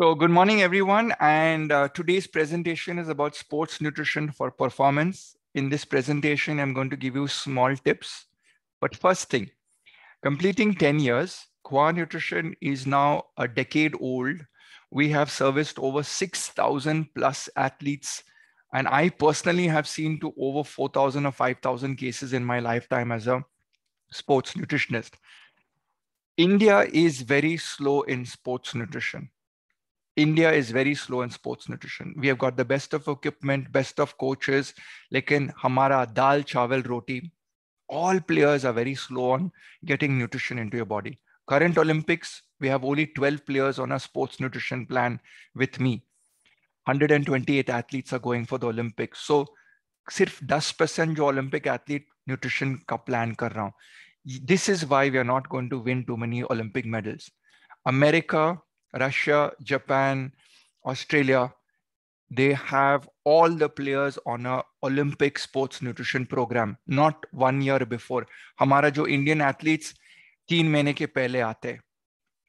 So good morning, everyone. And uh, today's presentation is about sports nutrition for performance. In this presentation, I'm going to give you small tips. But first thing, completing 10 years, Qua Nutrition is now a decade old. We have serviced over 6,000 plus athletes. And I personally have seen to over 4,000 or 5,000 cases in my lifetime as a sports nutritionist. India is very slow in sports nutrition India is very slow in sports nutrition. We have got the best of equipment, best of coaches. Like in Hamara Dal Chawal Roti, all players are very slow on getting nutrition into your body. Current Olympics, we have only 12 players on a sports nutrition plan with me. 128 athletes are going for the Olympics. So, sirf 10 percent jo Olympic athlete nutrition ka plan कर रहा हूँ this is why we are not going to win too many Olympic Russia, Japan, Australia, they have all the players on a Olympic sports nutrition program, not one year before. हमारा Indian athletes तीन महीने के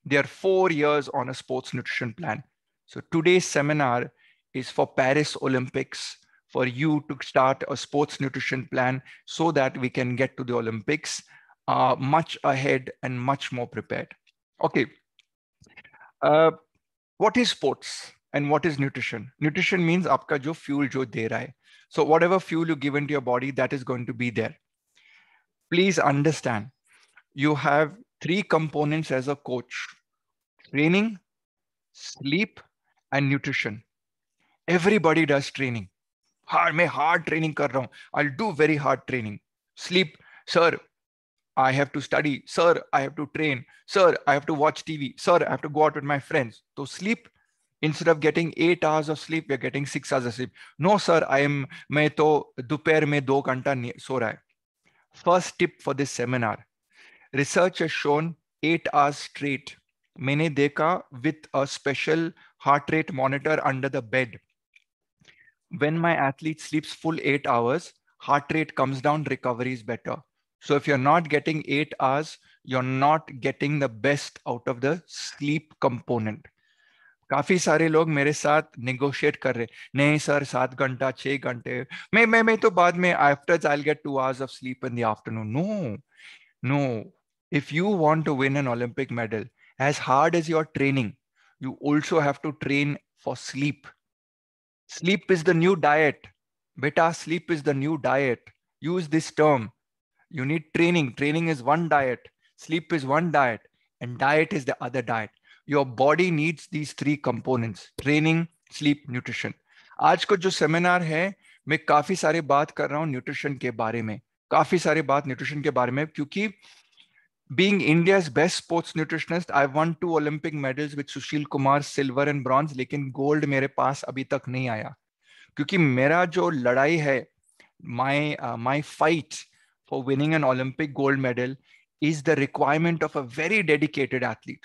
They are four years on a sports nutrition plan. So today's seminar is for Paris Olympics for you to start a sports nutrition plan so that we can get to the Olympics uh, much ahead and much more prepared. Okay. Uh, what is sports and what is nutrition? Nutrition means aapka jo fuel jo de hai. So whatever fuel you give into your body, that is going to be there. Please understand, you have three components as a coach, training, sleep, and nutrition. Everybody does training. Hard, मैं hard training कर रहा हूँ. I'll do very hard training. Sleep, sir, I have to study. Sir, I have to train. Sir, I have to watch TV. Sir, I have to go out with my friends. So sleep, instead of getting eight hours of sleep, we're getting six hours of sleep. No, sir, I am, मैं to दोपहर में दो घंटा सो रहा है. First tip for this seminar. Research has shown eight hours straight. मैंने deka with a special heart rate monitor under the bed. When my athlete sleeps full eight hours, heart rate comes down, recovery is better. So if you're not getting eight hours, you're not getting the best out of the sleep component. काफी सारे लोग मेरे साथ negotiate कर रहे नहीं sir सात घंटा छह घंटे मैं मैं मैं तो बाद में after I get two hours of sleep in the afternoon no no if you want to win an Olympic medal as hard as your training you also have to train for sleep sleep is the new diet बेटा sleep is the new diet use this term you need training training is one diet sleep is one diet and diet is the other diet your body needs these three components training sleep nutrition आज को जो seminar है मैं काफी सारे बात कर रहा हूँ न्यूट्रिशन के बारे में काफी सारे बात न्यूट्रिशन के बारे में क्योंकि being India's best sports nutritionist, I won two Olympic medals with Sushil Kumar, silver and bronze, लेकिन gold मेरे पास अभी तक नहीं आया क्योंकि मेरा जो लड़ाई है my uh, my fight for winning an Olympic gold medal is the requirement of a very dedicated athlete,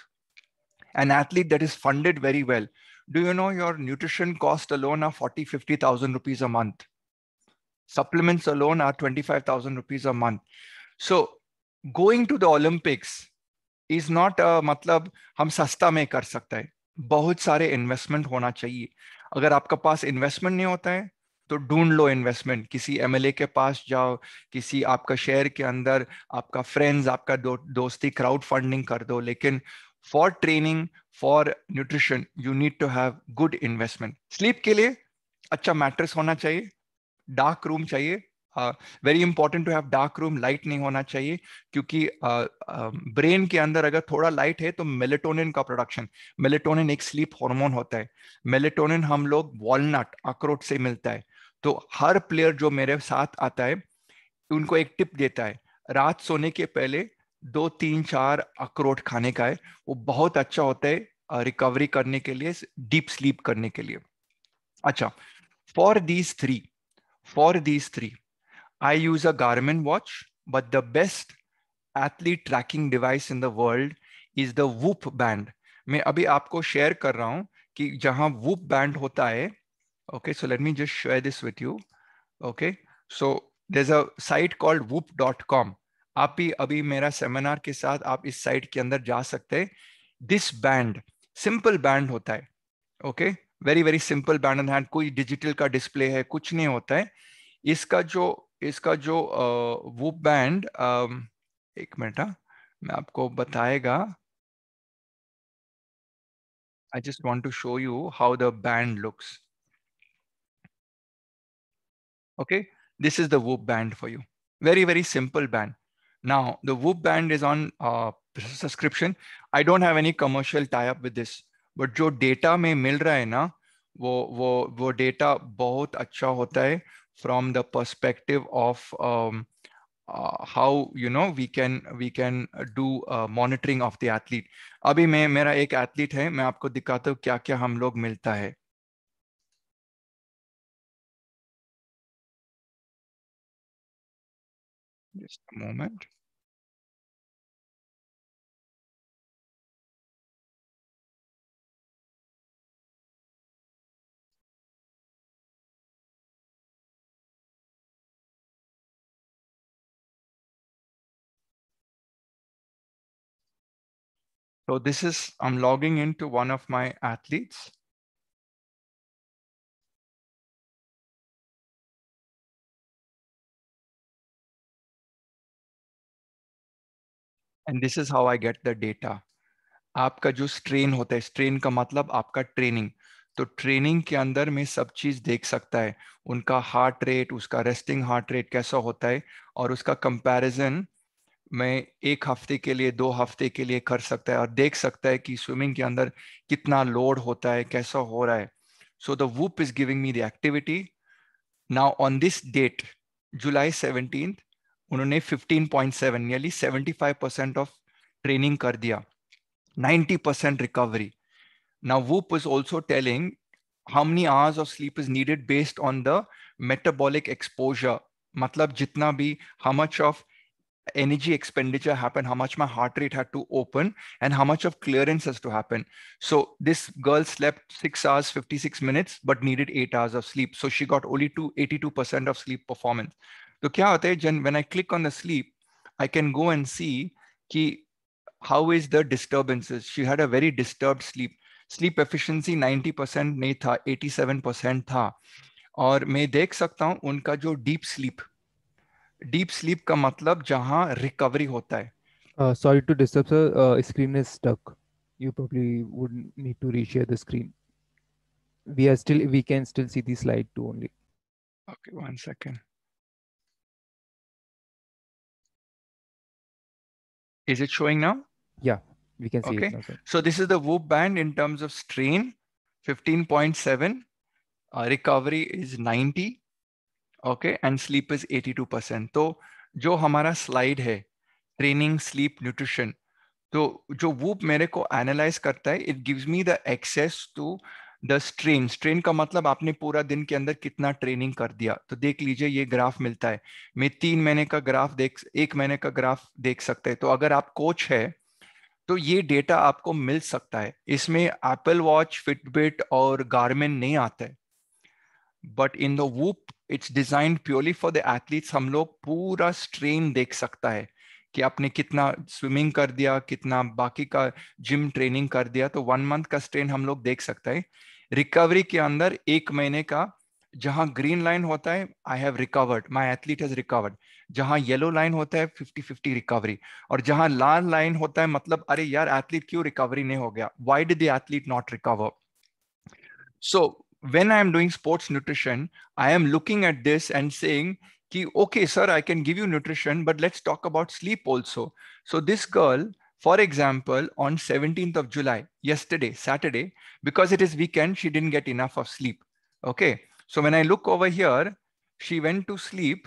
an athlete that is funded very well. Do you know your nutrition cost alone are 40, 50,000 rupees a month? Supplements alone are 25,000 rupees a month. So going to the Olympics is not a मतलब हम सस्ता में कर सकते हैं बहुत सारे investment होना चाहिए अगर आपका पास इन्वेस्टमेंट नहीं होता है तो ढूंढ लो इन्वेस्टमेंट किसी एमएलए के पास जाओ किसी आपका शेयर के अंदर आपका फ्रेंड्स आपका दो, दोस्ती क्राउड फंडिंग कर दो लेकिन for training for nutrition you need to have good investment sleep के लिए अच्छा मैट्रेस होना चाहिए डार्क रूम चाहिए very important to have dark room light नहीं होना चाहिए क्योंकि ब्रेन uh, uh, के अंदर अगर थोड़ा लाइट है तो मेलेटोनिन का प्रोडक्शन मेलेटोनिन एक स्लीप हार्मोन होता है मेलेटोनिन हम लोग वॉलनट अखरोट से मिलता है तो हर प्लेयर जो मेरे साथ आता है उनको एक टिप देता है रात सोने के पहले दो तीन चार अखरोट खाने का है वो बहुत अच्छा होता है रिकवरी करने के लिए डीप स्लीप करने के लिए अच्छा for these three for these three I use a Garmin watch but the best athlete tracking device in the world is the Whoop band मैं अभी आपको शेयर कर रहा हूं कि जहां वूप बैंड होता है Okay, so let me just share this with you. Okay, so there's a site called whoop.com. आप भी अभी मेरा सेमिनार के साथ आप इस साइट के अंदर जा सकते हैं दिस बैंड सिंपल बैंड होता है okay very very simple band and hand कोई डिजिटल का डिस्प्ले है कुछ नहीं होता है इसका जो इसका जो वो बैंड एक मिनट हाँ, मैं आपको बताएगा I just want to show you how the band looks Okay, this is the whoop band for you. Very, very simple band. Now, the whoop band is on uh, subscription. I don't have any commercial tie up with this, but jo data mein mil raha hai na wo wo wo data bahut acha hota hai from the perspective of um, uh, how you know we can we can do uh, monitoring of the athlete. abhi मैं mera ek athlete hai मैं aapko dikhata hu kya kya hum log milta hai Just a moment. So this is, I'm logging into one of my athletes. And this is how I get the data आपका जो strain होता है strain का मतलब आपका training तो training के अंदर में सब चीज देख सकता है उनका हार्ट रेट उसका रेस्टिंग हार्ट रेट कैसा होता है और उसका कंपैरिजन मैं एक हफ्ते के लिए दो हफ्ते के लिए कर सकता है और देख सकता है कि स्विमिंग के अंदर कितना लोड होता है कैसा हो रहा है so the Whoop is giving me the activity now on this date July seventeen उन्होंने 15.7 नियरली 75 परसेंट ऑफ ट्रेनिंग कर दिया 90 percent recovery now Whoop is also telling how many hours of sleep is needed based on the metabolic exposure matlab jitna भी how much of energy expenditure happened how much my heart rate had to open and how much of clearance has to happen so this girl slept 6 hours 56 minutes but needed 8 hours of sleep so she got only to 82% of sleep performance तो क्या होता है जन when I click on the sleep I can go and see कि how is the disturbances she had a very disturb sleep sleep efficiency 90 percent नहीं था 87 percent था और मैं देख सकता हूँ उनका जो डीप स्लीप डीप स्लीप का मतलब जहाँ रिकवरी होता है sorry to disturb sir screen is stuck you probably would need to reshare the screen we are still we can still see the slide two only okay one second. Is it showing now? Yeah, we can see okay. Now, so this is the Whoop band in terms of strain, 15.7. Uh, recovery is 90. Okay, and sleep is 82%. so जो हमारा slide है training sleep nutrition तो जो whoop मेरे को analyse करता है it gives me the access to the strain strain का मतलब आपने पूरा दिन के अंदर कितना ट्रेनिंग कर दिया तो देख लीजिए ये ग्राफ मिलता है मैं तीन महीने का ग्राफ देख एक महीने का ग्राफ देख सकते हैं तो अगर आप कोच है तो ये डेटा आपको मिल सकता है इसमें एप्पल वॉच फिटबिट और गार्मेन नहीं आता है but in the Whoop it's design purely for the athletes हम लोग पूरा स्ट्रेन देख सकता है कि आपने कितना स्विमिंग कर दिया कितना बाकी का जिम ट्रेनिंग कर दिया तो वन मंथ का स्ट्रेन हम लोग देख सकते हैं रिकवरी के अंदर एक महीने का जहां ग्रीन लाइन होता है I have recovered my athlete has recovered जहां येलो लाइन होता है 50 50 रिकवरी और जहां लाल लाइन होता है मतलब अरे यार एथलीट क्यों रिकवरी नहीं हो गया why did the athlete not recover so when I am doing sports nutrition I am looking at this and saying कि okay sir I can give you nutrition but let's talk about sleep also so this girl For example, on 17th of July, yesterday, Saturday, because it is weekend, she didn't get enough of sleep. Okay. So when I look over here, she went to sleep.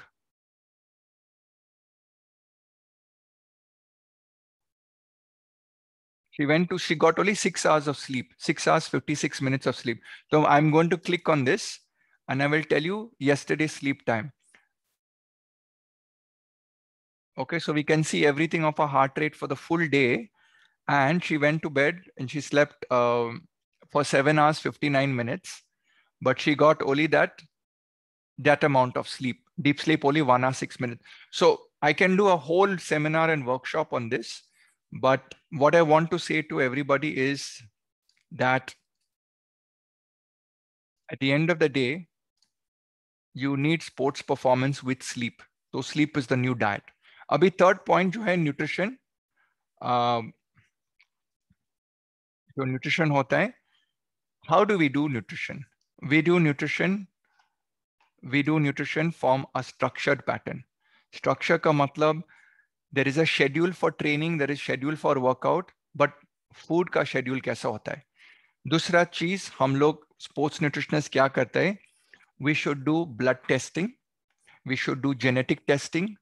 She went to, she got only six hours of sleep, six hours, 56 minutes of sleep. So I'm going to click on this and I will tell you yesterday's sleep time. Okay, so we can see everything of her heart rate for the full day. And she went to bed and she slept um, for seven hours, 59 minutes. But she got only that, that amount of sleep, deep sleep, only one hour, six minutes. So I can do a whole seminar and workshop on this. But what I want to say to everybody is that at the end of the day, you need sports performance with sleep. So sleep is the new diet. अभी third point जो है nutrition um, जो nutrition होता है how do we do nutrition we do nutrition we do nutrition form a structured pattern structure का मतलब there is a schedule for training there is schedule for workout but food का schedule कैसा होता है दूसरा चीज हम लोग स्पोर्ट्स न्यूट्रिशनिस्ट क्या करते हैं we should do blood testing we should do genetic testing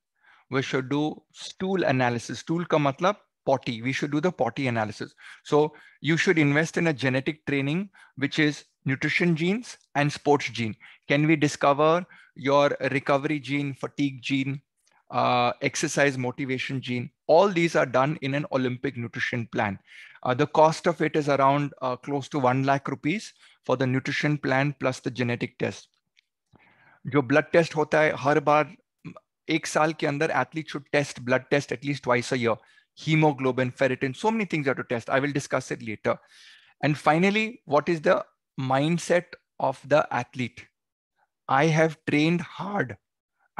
we should do stool analysis. Stool ka matlab potty. We should do the potty analysis. So you should invest in a genetic training, which is nutrition genes and sports gene. Can we discover your recovery gene, fatigue gene, uh, exercise motivation gene. All these are done in an Olympic nutrition plan. Uh, the cost of it is around uh, close to 1 lakh rupees for the nutrition plan plus the genetic test. जो blood test होता है हर बार एक साल के अंदर athlete should test blood test at least twice a haemoglobin ferritin so many things are to test I will discuss it later and finally what is the mindset of the athlete I have trained hard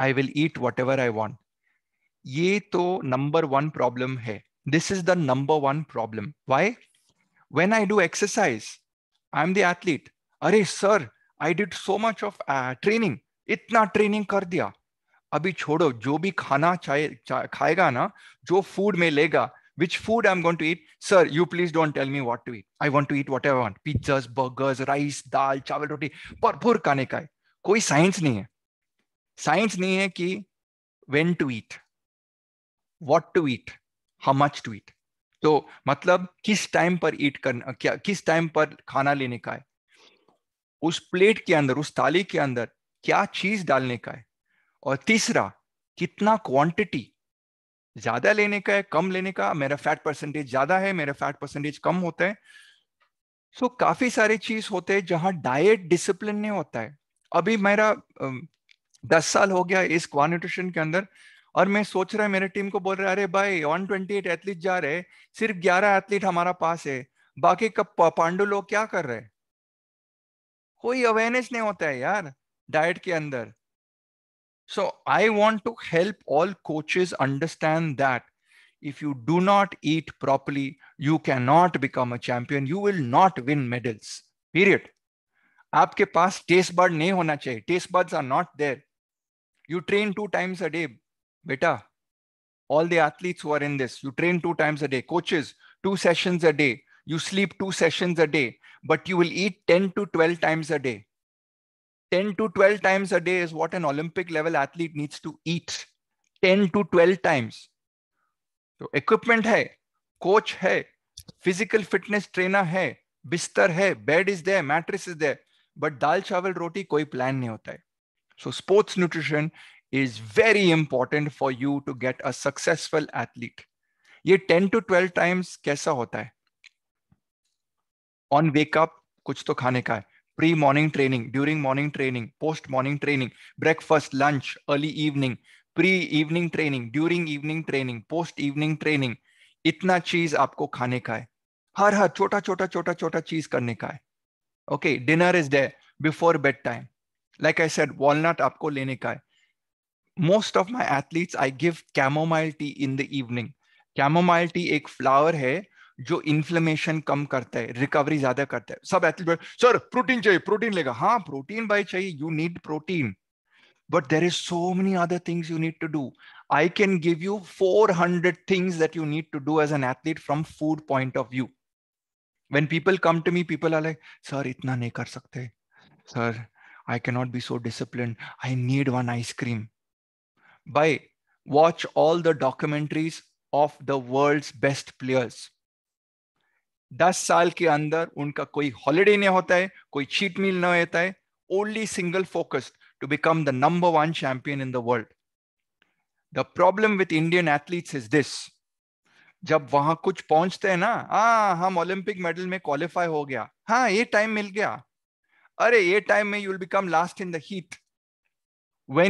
I will eat whatever I want ये तो number one problem है this is the number one problem why when I do exercise I am the अरे sir I did so much of training इतना training कर दिया अभी छोड़ो जो भी खाना चाहे चा, खाएगा ना जो फूड में लेगा food I am going to eat sir you please don't tell me what to eat I want to eat what I want pizza burgers, rice dal चावल रोटी भरपूर खाने का है कोई साइंस नहीं है साइंस नहीं है कि when to eat what to eat how much to eat तो मतलब किस टाइम पर ईट करना क्या किस टाइम पर खाना लेने का है उस प्लेट के अंदर उस थाली के अंदर क्या चीज डालने का है और तीसरा कितना क्वांटिटी ज्यादा लेने का है कम लेने का मेरा फैट परसेंटेज ज्यादा है मेरा फैट परसेंटेज कम होता है सो so, काफी सारी चीज होते हैं जहां डाइट डिसिप्लिन नहीं होता है अभी मेरा दस साल हो गया इस क्वान्यूट्रिशन के अंदर और मैं सोच रहा है मेरे टीम को बोल रहा है अरे भाई वन ट्वेंटी एट एथलीट जा रहे सिर्फ ग्यारह एथलीट हमारा पास है बाकी कब पांडु लोग क्या कर रहे कोई अवेयरनेस नहीं होता है यार डाइट के अंदर So I want to help all coaches understand that if you do not eat properly, you cannot become a champion. You will not win medals. Period. आपके taste buds बर्ड hona chahiye. Taste buds are not there. You train two times a day, beta. all the athletes who are in this you train two times a day coaches two sessions a day you sleep two sessions a day but you will eat 10 to 12 times a day 10 to 12 times a day is what an Olympic level athlete needs to eat. 10 to 12 times. तो equipment है coach है physical fitness trainer है बिस्तर है bed is there mattress is there but दाल चावल रोटी कोई प्लान नहीं होता है so sports nutrition is very important for you to get a successful athlete ये टेन टू ट्वेल्व टाइम्स कैसा होता है ऑन वेकअप कुछ तो खाने का है pre morning training, during morning training, post morning training, breakfast, lunch, early evening, pre evening training, during evening training, post evening training. इतना चीज आपको खाने का है हर हर छोटा छोटा छोटा छोटा चीज करने का है okay dinner is there before bed time like I said walnut आपको लेने का है most of my athletes I give chamomile tea in the evening chamomile tea एक फ्लावर है जो इन्फ्लेमेशन कम करता है रिकवरी ज्यादा करता है सब एथलीट सर प्रोटीन चाहिए प्रोटीन लेगा हाँ प्रोटीन भाई चाहिए you need protein but there is so many other things you need to do I can give you 400 hundred things that you need to do as an athlete from food point of view when people come to me people are like sir इतना नहीं कर सकते sir I cannot be so discipline I need one ice cream by watch all the documentaries of the world best players दस साल के अंदर उनका कोई हॉलीडे नहीं होता है कोई चीट मील नहीं होता है only single focused to become the number one champion in the world the problem with Indian athletes is this जब वहां कुछ पहुंचते हैं ना हाँ हम ओलंपिक मेडल में क्वालिफाई हो गया हाँ ये टाइम मिल गया अरे ये टाइम में you'll become last in the heat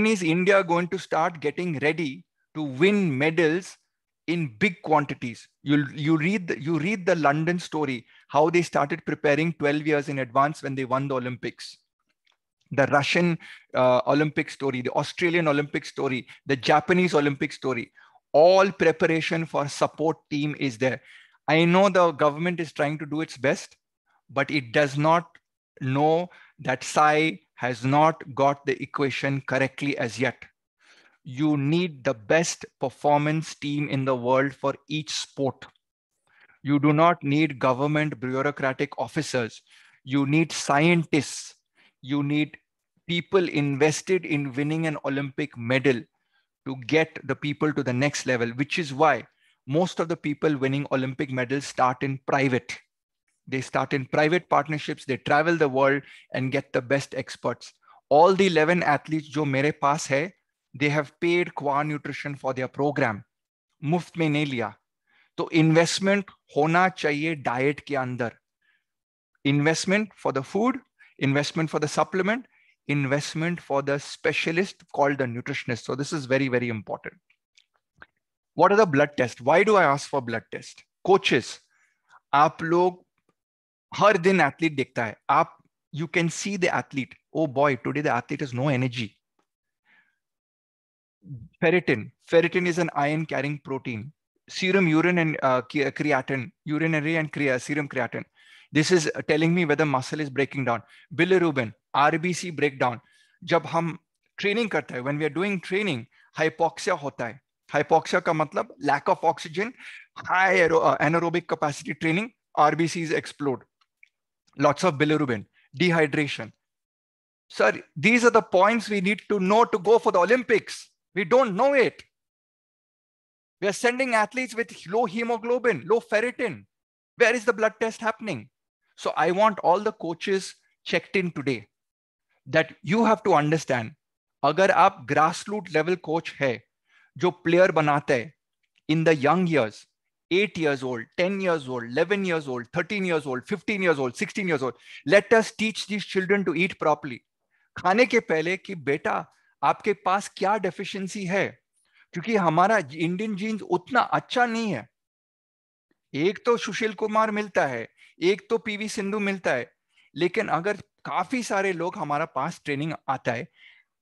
is India going to start getting ready to win medals in big quantities. You you read the, you read the London story how they started preparing 12 years in advance when they won the Olympics. The Russian uh, Olympic story, the Australian Olympic story, the Japanese Olympic story, all preparation for support team is there. I know the government is trying to do its best, but it does not know that Sai has not got the equation correctly as yet you need the best performance team in the world for each sport. You do not need government bureaucratic officers. You need scientists. You need people invested in winning an Olympic medal to get the people to the next level, which is why most of the people winning Olympic medals start in private. They start in private partnerships, they travel the world and get the best experts. All the 11 athletes Joe mere paas hai, they have paid Qua Nutrition for their program, Muft Menelia. So investment hona chahiye diet ke andar. Investment for the food, investment for the supplement, investment for the specialist called the nutritionist. So this is very, very important. What are the blood tests? Why do I ask for blood test? Coaches, aap log har din athlete dekhta hai. Aap, you can see the athlete. Oh boy, today the athlete has no energy ferritin. Ferritin is an iron carrying protein. Serum urine and uh, urinary and crea serum creatinine. This is uh, telling me whether muscle is breaking down. Bilirubin, RBC breakdown. जब हम training when we are doing training, hypoxia training hypoxia होता है hypoxia का मतलब lack of oxygen RBCs explode. Lots of bilirubin, dehydration. Sir, these are the points we need to know to go for the Olympics. We don't know it. We are sending athletes with low hemoglobin, low ferritin. Where is the blood test happening? So I want all the coaches checked in today that you have to understand अगर आप grass level level coach है जो player बनाते हैं in the young years eight years old ten years old eleven years old thirteen years old fifteen years old sixteen years old let us teach these children to eat properly खाने के पहले कि बेटा आपके पास क्या deficiency है क्योंकि हमारा इंडियन जीन्स उतना अच्छा नहीं है एक तो सुशील कुमार मिलता है एक तो पीवी सिंधु मिलता है लेकिन अगर काफी सारे लोग हमारा पास ट्रेनिंग आता है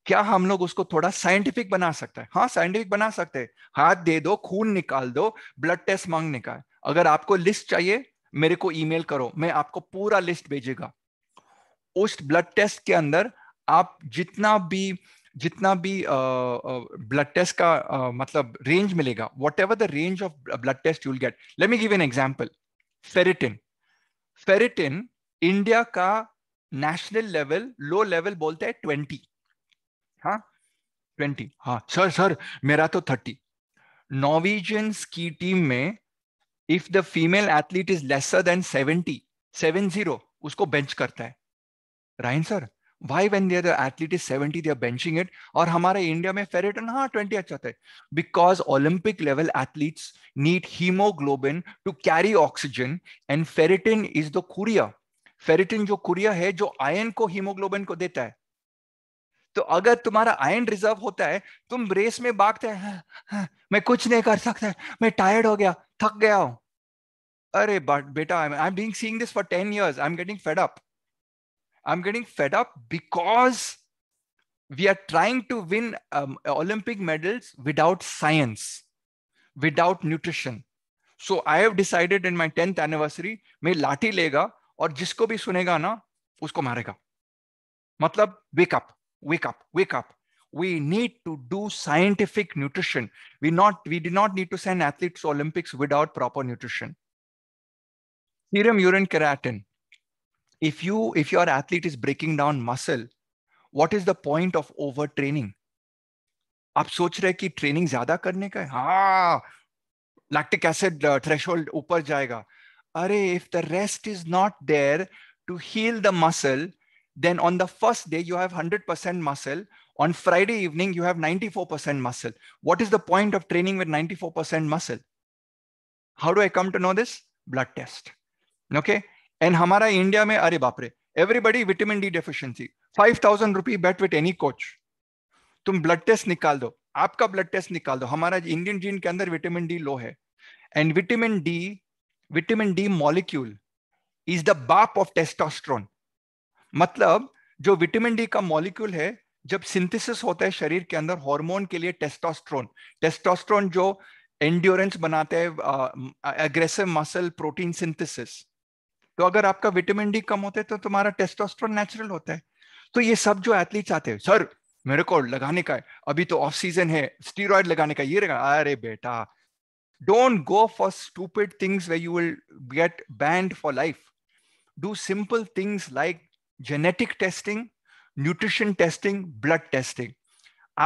क्या हम लोग उसको थोड़ा साइंटिफिक बना सकते हैं हाँ साइंटिफिक बना सकते हैं हाथ दे दो खून निकाल दो ब्लड टेस्ट मांग निकाल अगर आपको लिस्ट चाहिए मेरे को ईमेल करो मैं आपको पूरा लिस्ट भेजेगा उस ब्लड टेस्ट के अंदर आप जितना भी जितना भी ब्लड टेस्ट का मतलब रेंज मिलेगा whatever the range of blood test you'll get let me give an example ferritin ferritin India का नेशनल लेवल लो लेवल बोलते हैं ट्वेंटी हाँ ट्वेंटी हाँ सर सर मेरा तो थर्टी नॉर्वेजियंस की टीम में if the female athlete is lesser than seventy seven zero उसको बेंच करता है राइन sir why when their athlete is seventy they benching it और हमारे इंडिया में फेरिटन हाँ ट्वेंटी अच्छा थे because Olympic level athletes need haemoglobin to carry oxygen and ferritin is the courier ferritin जो कुरिया है जो आयन को हीमोग्लोबिन को देता है तो अगर तुम्हारा आयन रिजर्व होता है तुम रेस में भागते हैं हाँ, हाँ, मैं कुछ नहीं कर सकता मैं टायर्ड हो गया थक गया हूं अरे बट बेटा I am being seeing this for ten years I am getting fed up I'm getting fed up because we are trying to win um, Olympic medals without science, without nutrition. So I have decided in my 10th anniversary, may lati lega, or jisko bhi sunega na, usko मारेगा मतलब wake up, wake up, wake up. We need to do scientific nutrition. We not we did not need to send athletes to Olympics without proper nutrition. Serum urine keratin if you if your athlete is breaking down muscle what is the point of overtraining aap soch rahe ki training zyada karne ka ha lactic acid uh, threshold upar jayega are if the rest is not there to heal the muscle then on the first day you have 100% muscle on friday evening you have 94% muscle what is the point of training with 94% muscle how do i come to know this blood test okay and हमारा India में अरे बापरे everybody vitamin D deficiency five thousand rupee bet with any coach तुम blood test निकाल दो आपका blood test निकाल दो हमारा इंडियन जीन के अंदर विटामिन डी लो है and vitamin D vitamin D molecule is the बाप ऑफ टेस्टोस्ट्रोन मतलब जो विटामिन डी का मॉलिक्यूल है जब सिंथेसिस होता है शरीर के अंदर हार्मोन के लिए टेस्टोस्ट्रोन टेस्टोस्ट्रोन जो एंड्योरेंस बनाते हैं एग्रेसिव मसल प्रोटीन सिंथेसिस तो अगर आपका विटामिन डी कम होता है तो तुम्हारा टेस्टोस्ट्रॉन नेचुरल होता है तो ये सब जो एथलीट्स आते हैं सर मेरे को लगाने का है अभी तो ऑफ सीजन है स्टीरोड लगाने का ये लगा अरे बेटा don't go for stupid things way you will get banned for life do simple things like genetic testing nutrition testing blood testing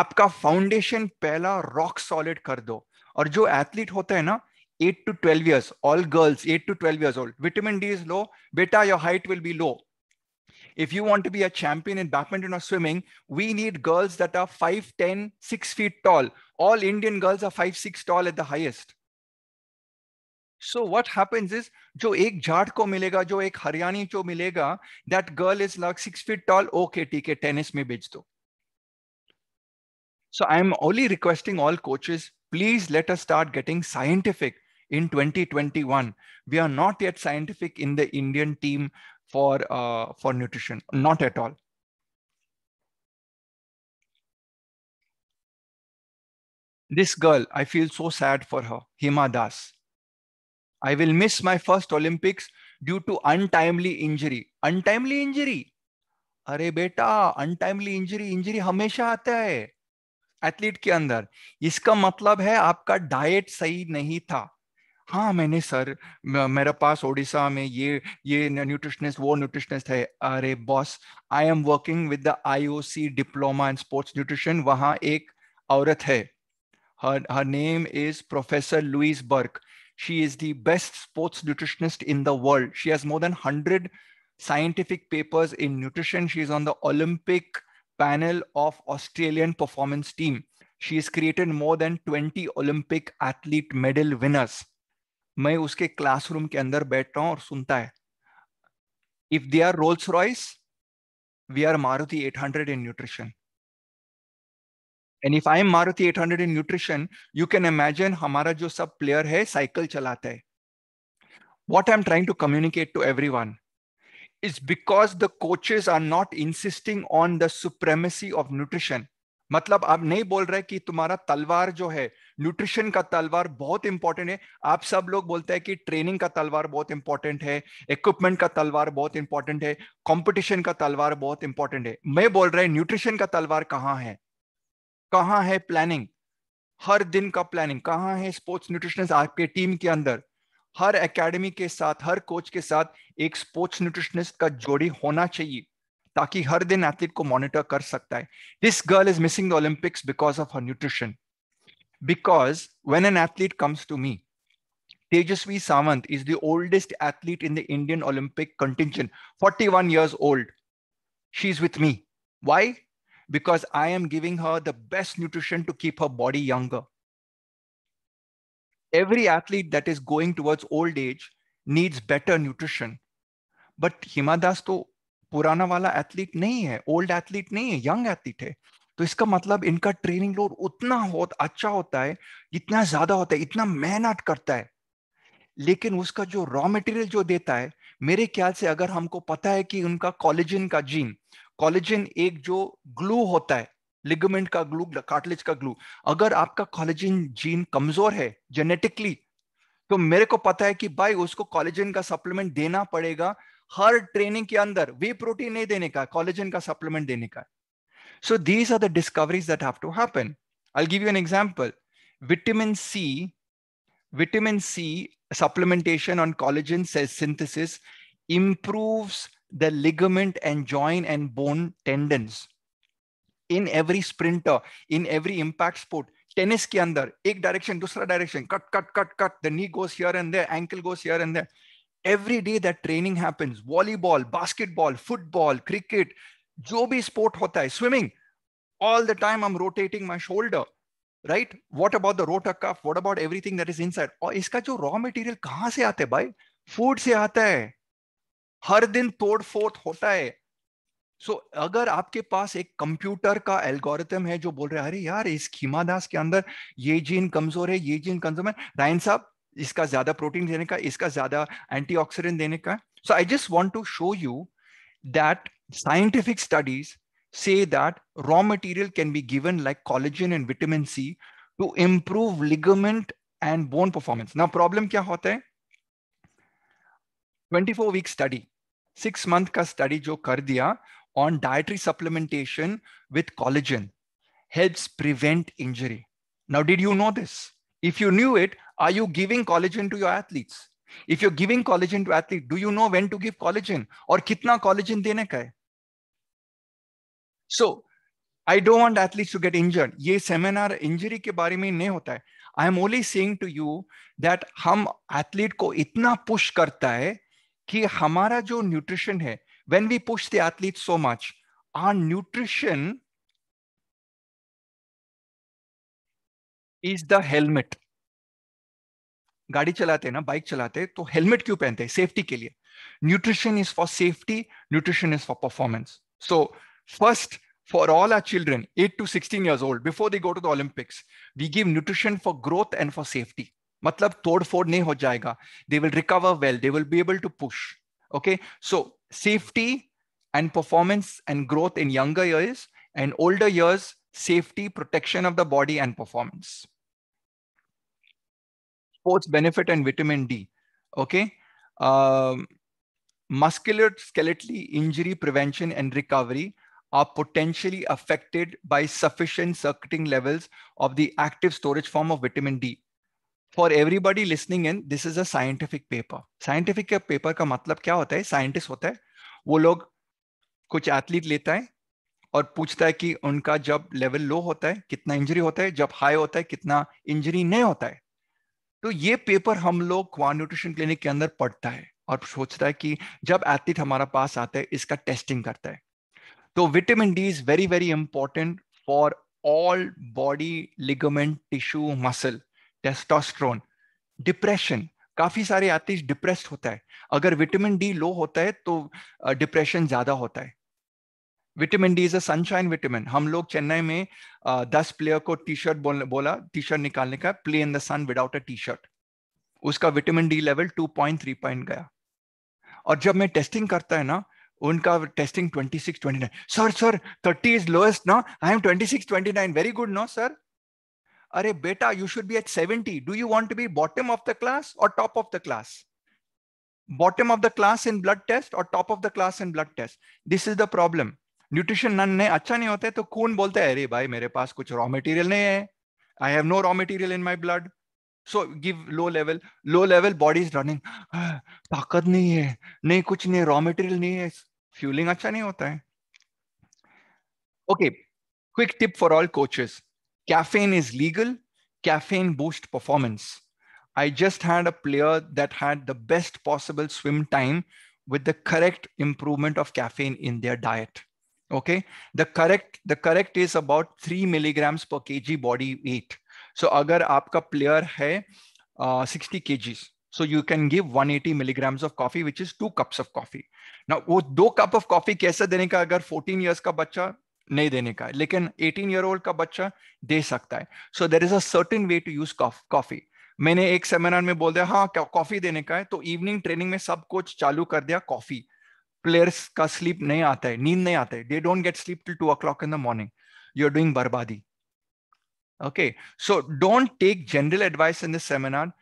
आपका फाउंडेशन पहला रॉक सॉलिड कर दो और जो एथलीट होता है ना 8 to 12 years, all girls 8 to 12 years old. Vitamin D is low. Beta, your height will be low. If you want to be a champion in badminton or swimming, we need girls that are 5, 10, 6 feet tall. All Indian girls are 5, 6 tall at the highest. So what happens is, जो एक जाट को मिलेगा जो एक हरियाणी को मिलेगा that girl is like six feet tall. Okay, ठीक tennis me में do. So I'm only requesting all coaches, please let us start getting scientific in 2021. We are not yet scientific in the Indian team for, uh, for nutrition, not at all. This girl, I feel so sad for her, Hima Das. I will miss my first Olympics due to untimely injury. Untimely injury? अरे बेटा untimely injury injury हमेशा आता है athlete के अंदर इसका मतलब है आपका डाइट सही नहीं था हाँ मैंने सर मेरा पास ओडिशा में ये ये न्यूट्रिशनिस्ट वो न्यूट्रिशनिस्ट है अरे boss I am working with the IOC diploma in sports nutrition वहां एक औरत है her her name is professor Louise Burke she is the best sports nutritionist in the world she has more than hundred scientific papers in nutrition she is on the Olympic panel of Australian performance team she is created more than twenty Olympic athlete medal winners मैं उसके classroom के अंदर बैठ रहा हूं और सुनता है if they are Rolls Royce we are Maruti 800 in nutrition and if I am Maruti 800 in nutrition you can imagine हमारा जो सब प्लेयर है साइकिल चलाता है what I am trying to communicate to everyone is because the coaches are not insisting on the supremacy of nutrition मतलब आप नहीं बोल रहे कि तुम्हारा तलवार जो है न्यूट्रिशन का तलवार बहुत इंपॉर्टेंट है आप सब लोग बोलते हैं कि ट्रेनिंग का तलवार बहुत इंपॉर्टेंट है इक्विपमेंट का तलवार बहुत इंपॉर्टेंट है कंपटीशन का तलवार बहुत इंपॉर्टेंट है मैं बोल रहा है न्यूट्रिशन का तलवार कहाँ है कहाँ है प्लानिंग हर दिन का प्लानिंग कहाँ है स्पोर्ट्स न्यूट्रिशनिस्ट आपके टीम के अंदर हर एकेडमी के साथ हर कोच के साथ एक स्पोर्ट्स न्यूट्रिशनिस्ट का जोड़ी होना चाहिए ताकि हर दिन एथलीट को मॉनिटर कर सकता है this girl is missing the Olympics because of her nutrition because when an athlete comes to me Tejaswi Sawant is the oldest athlete in the Indian Olympic contingent 41 one years old she is with me why because I am giving her the best nutrition to keep her body younger every athlete that is going towards old age needs better nutrition but himadas to पुराना वाला athlete नहीं है old athlete नहीं है young athlete है तो इसका मतलब इनका ट्रेनिंग लोड उतना बहुत अच्छा होता है इतना ज्यादा होता है इतना मेहनत करता है लेकिन उसका जो रॉ मटेरियल जो देता है मेरे ख्याल से अगर हमको पता है कि उनका कॉलेजिन का जीन कॉलेजिन एक जो ग्लू होता है लिगमेंट का ग्लू कार्टलेज का ग्लू अगर आपका कॉलेजिन जीन कमजोर है जेनेटिकली तो मेरे को पता है कि भाई उसको कॉलेजिन का सप्लीमेंट देना पड़ेगा हर ट्रेनिंग के अंदर वे प्रोटीन नहीं देने का कॉलेजन का सप्लीमेंट देने का so these are the discoveries that have to happen I give you an example vitamin C vitamin C supplementation on collagen synthesis improves the ligament and joint and bone tendons. In every sprinter, in every impact sport, tennis ke andar, ek direction, dusra direction, cut, cut, cut, cut, the knee goes here and there, ankle goes here and there. every day that training happens volleyball basketball football cricket जो भी sport होता है swimming all the time i'm rotating my shoulder right what about the rotor cuff what about everything that is inside और इसका जो raw material कहाँ से आता है भाई food से आता है हर दिन तोड़ फोड़ होता है सो so, अगर आपके पास एक कंप्यूटर का एल्गोरिथम है जो बोल रहा है अरे यार इस खीमा दास के अंदर ये जीन कमजोर है ये जीन कमजोर है रायन साहब इसका ज्यादा प्रोटीन देने का इसका ज्यादा एंटीऑक्सीडेंट देने का so I just want to show you that scientific studies से that raw material can be given like collagen and vitamin C to improve ligament and bone performance ना प्रॉब्लम क्या होता है 24 वीक स्टडी सिक्स मंथ का study जो कर दिया on dietary supplementation with collagen help prevent injury now did you know this if you knew it Are you giving collagen to your athletes? If you're giving collagen to athlete, do you know when to give collagen or kitna collagen dene ka hai? So I don't want athletes to get injured. ye seminar injury ke bare mein nahi hota hai i am only saying to you that hum athlete ko itna push karta hai ki hamara jo nutrition hai when we push the athlete so much, our nutrition is the helmet. गाड़ी चलाते हैं ना bike चलाते हैं तो helmet क्यों पहनते हैं सेफ्टी के लिए nutrition is for safety nutrition is for performance so first of all are children eight to sixteen years old before they go to the Olympics we give nutrition for growth and for safety मतलब तोड़ फोड़ नहीं हो जाएगा they will recover well they will be able to push okay so safety and performance and growth in younger years and older years safety protection of the body and performance sports benefit and vitamin D. Okay. Um, musculoskeletal injury prevention and recovery are potentially affected by sufficient circuiting levels of the active storage form of vitamin D. For everybody listening in, this is a scientific paper. Scientific paper ka matlab kya hota hai? Scientist hota hai. Wo log kuch athlete leta hai और पूछता है कि उनका जब level low होता है कितना injury होता है जब हाई होता है कितना इंजरी नहीं होता है तो ये पेपर हम लोग क्वान न्यूट्रिशन क्लिनिक के अंदर पढ़ता है और सोचता है कि जब एथलीट हमारा पास आता है इसका टेस्टिंग करता है तो vitamin D is very very important for all body ligament tissue muscle testosterone depression काफी सारे आतिश डिप्रेस्ड होता है अगर विटामिन डी लो होता है तो डिप्रेशन ज्यादा होता है vitamin D is a sunshine vitamin हम लोग चेन्नई में दस प्लेयर को टी शर्ट बोला टी शर्ट निकालने का play in the sun without a T shirt उसका vitamin D level two point three point गया और जब मैं टेस्टिंग करता है ना उनका testing twenty six twenty nine sir sir thirty is lowest ना I am twenty six twenty nine very good no sir अरे बेटा you should be at seventy do you want to be bottom of the class और top of the class bottom of the class in blood test और top of the class in blood test this is the problem nutrition नन ने अच्छा नहीं होता है तो खून बोलते हैं अरे भाई मेरे पास कुछ रॉ मटेरियल नहीं है I have no raw material in my blood so give low level low level body is running ताकत नहीं है नहीं कुछ नहीं रॉ मटेरियल नहीं है फ्यूलिंग अच्छा नहीं होता है okay quick tip for all coaches caffeine is legal caffeine boost performance I just had a player that had the best possible swim time with the correct improvement of caffeine in their diet. okay the correct the correct is about 3 milligrams per kg body weight so agar aapka player hai uh, 60 kgs so you can give 180 milligrams of coffee which is two cups of coffee now wo do cup of coffee kaise dene ka agar 14 years ka bachcha nahi dene ka है लेकिन 18 year old ka bachcha de sakta hai so there is a certain way to use coffee मैंने एक seminar में बोल दिया हाँ coffee देने का है तो इवनिंग ट्रेनिंग में सब कुछ चालू कर दिया कॉफी प्लेयर्स का स्लीप नहीं आता है नींद नहीं आता है they don't get sleep till two o'clock in the morning you are doing बर्बादी okay so don't take general advice in this seminar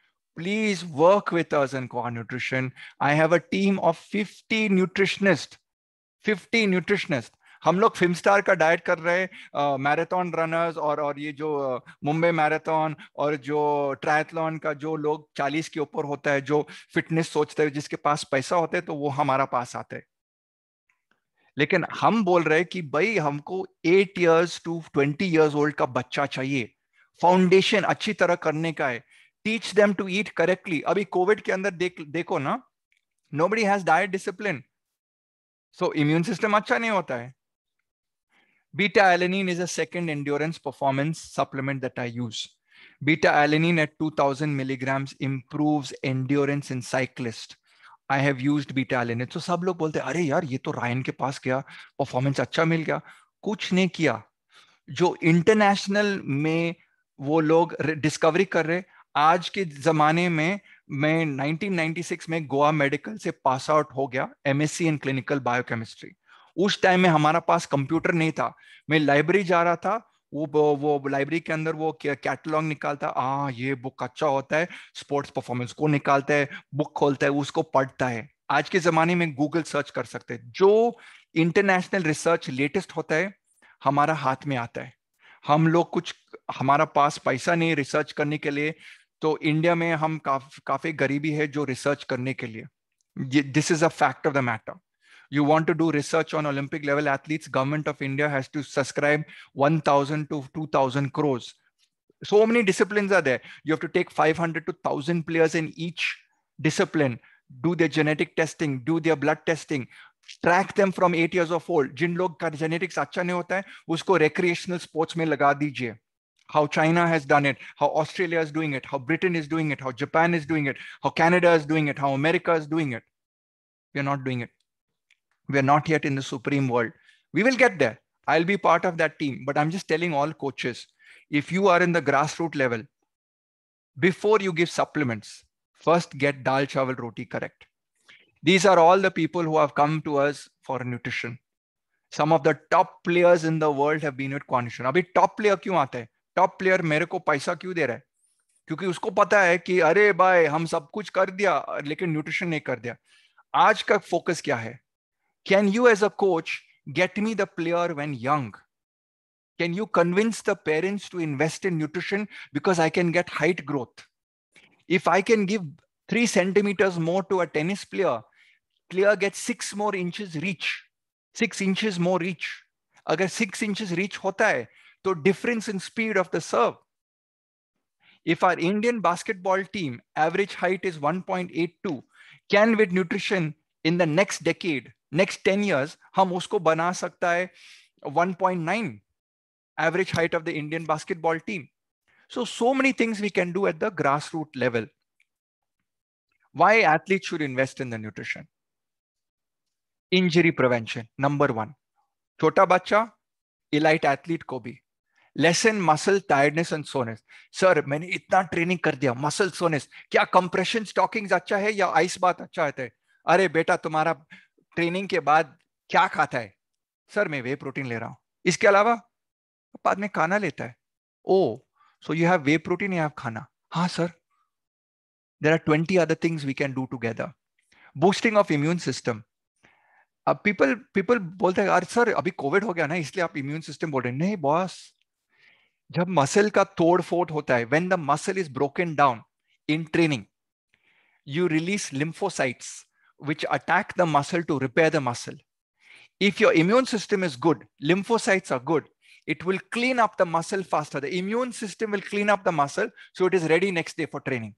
please work with us in core nutrition i have a team of 50 nutritionists 50 nutritionists हम लोग film star का diet कर रहे marathon runners और और ये जो मुंबई मैराथन और जो ट्रायथलॉन का जो लोग 40 के ऊपर होता है जो फिटनेस सोचते हैं जिसके पास पैसा होता है तो वो हमारा पास आते हैं लेकिन हम बोल रहे हैं कि भाई हमको eight years to twenty years old का बच्चा चाहिए फाउंडेशन अच्छी तरह करने का है teach them to eat correctly अभी कोविड के अंदर देख देखो ना nobody has diet discipline so immune system अच्छा नहीं होता है alanine is a second second performance supplement that I use beta alanine at two thousand milligram improve endurance in cyclist I have use beta लेने तो सब लोग बोलते अरे यार ये तो रायन के पास गया परफॉर्मेंस अच्छा मिल गया कुछ ने किया जो इंटरनेशनल में वो लोग डिस्कवरी कर रहे आज के जमाने में मैं 1996 में गोवा मेडिकल से पास आउट हो गया एमएससी इन क्लिनिकल बायोकेमिस्ट्री उस टाइम में हमारा पास कंप्यूटर नहीं था मैं लाइब्रेरी जा रहा था वो वो लाइब्रेरी के अंदर वो कैटलॉग निकालता है आ हाँ, ये बुक अच्छा होता है स्पोर्ट्स परफॉर्मेंस को निकालता है बुक खोलता है उसको पढ़ता है आज के जमाने में गूगल सर्च कर सकते हैं जो इंटरनेशनल रिसर्च लेटेस्ट होता है हमारा हाथ में आता है हम लोग कुछ हमारा पास पैसा नहीं रिसर्च करने के लिए तो इंडिया में हम काफ, काफी गरीबी है जो रिसर्च करने के लिए this is a fact of the matter you want to do research on Olympic level athletes, government of India has to subscribe 1,000 to 2,000 crores. So many disciplines are there. You have to take 500 to 1,000 players in each discipline, do their genetic testing, do their blood testing, track them from eight years of old. Jin log का genetics acha nahi hota hai? Usko recreational sports में लगा how China has done it, how Australia is doing it, how Britain is doing it, how Japan is doing it, how Canada is doing it, how America is doing it. We are not doing it. We are not yet in the supreme world. We will get there. I'll be part of that team. But I'm just telling all coaches if you are in the grassroots level, before you give supplements, first get dal chawal roti correct. These are all the people who have come to us for nutrition. Some of the top players in the world have been at Quantishan. अभी top player क्यों Top player मेरे को पैसा क्यों दे रहा है क्योंकि उसको पता है कि अरे भाई हम सब कुछ कर दिया लेकिन न्यूट्रिशन नहीं कर दिया आज का फोकस क्या है can you, as a coach, get me the player when young? Can you convince the parents to invest in nutrition because I can get height growth? If I can give three centimeters more to a tennis player, player gets six more inches reach, six inches more reach. अगर six inches reach होता hai, to difference in speed of the serve. if our Indian basketball team average height is 1.82, can with nutrition in the next decade next ten years हम उसको बना सकता है 1.9 average height of the Indian basketball team so so many things we can do at the grass root level why athlete should invest in the nutrition injury prevention number one छोटा बच्चा elite athlete को भी lessen muscle tiredness and soreness sir मैंने इतना training कर दिया muscle सोनेस क्या compression stocking अच्छा है या आइस बात अच्छा है अरे बेटा तुम्हारा ट्रेनिंग के बाद क्या खाता है सर मैं वे प्रोटीन ले रहा हूं इसके अलावा बाद में खाना लेता है oh so you have whey protein you have खाना हाँ sir there are twenty other things we can do together boosting of immune system अब पीपल पीपल बोलते हैं यार सर अभी कोविड हो गया ना इसलिए आप इम्यून सिस्टम बोल रहे हैं नहीं बॉस जब मसल का तोड़ फोट होता है when the muscle is broken down in training you release lymphocytes which attack the muscle to repair the muscle. If your immune system is good, lymphocytes are good, it will clean up the muscle faster. The immune system will clean up the muscle so it is ready next day for training.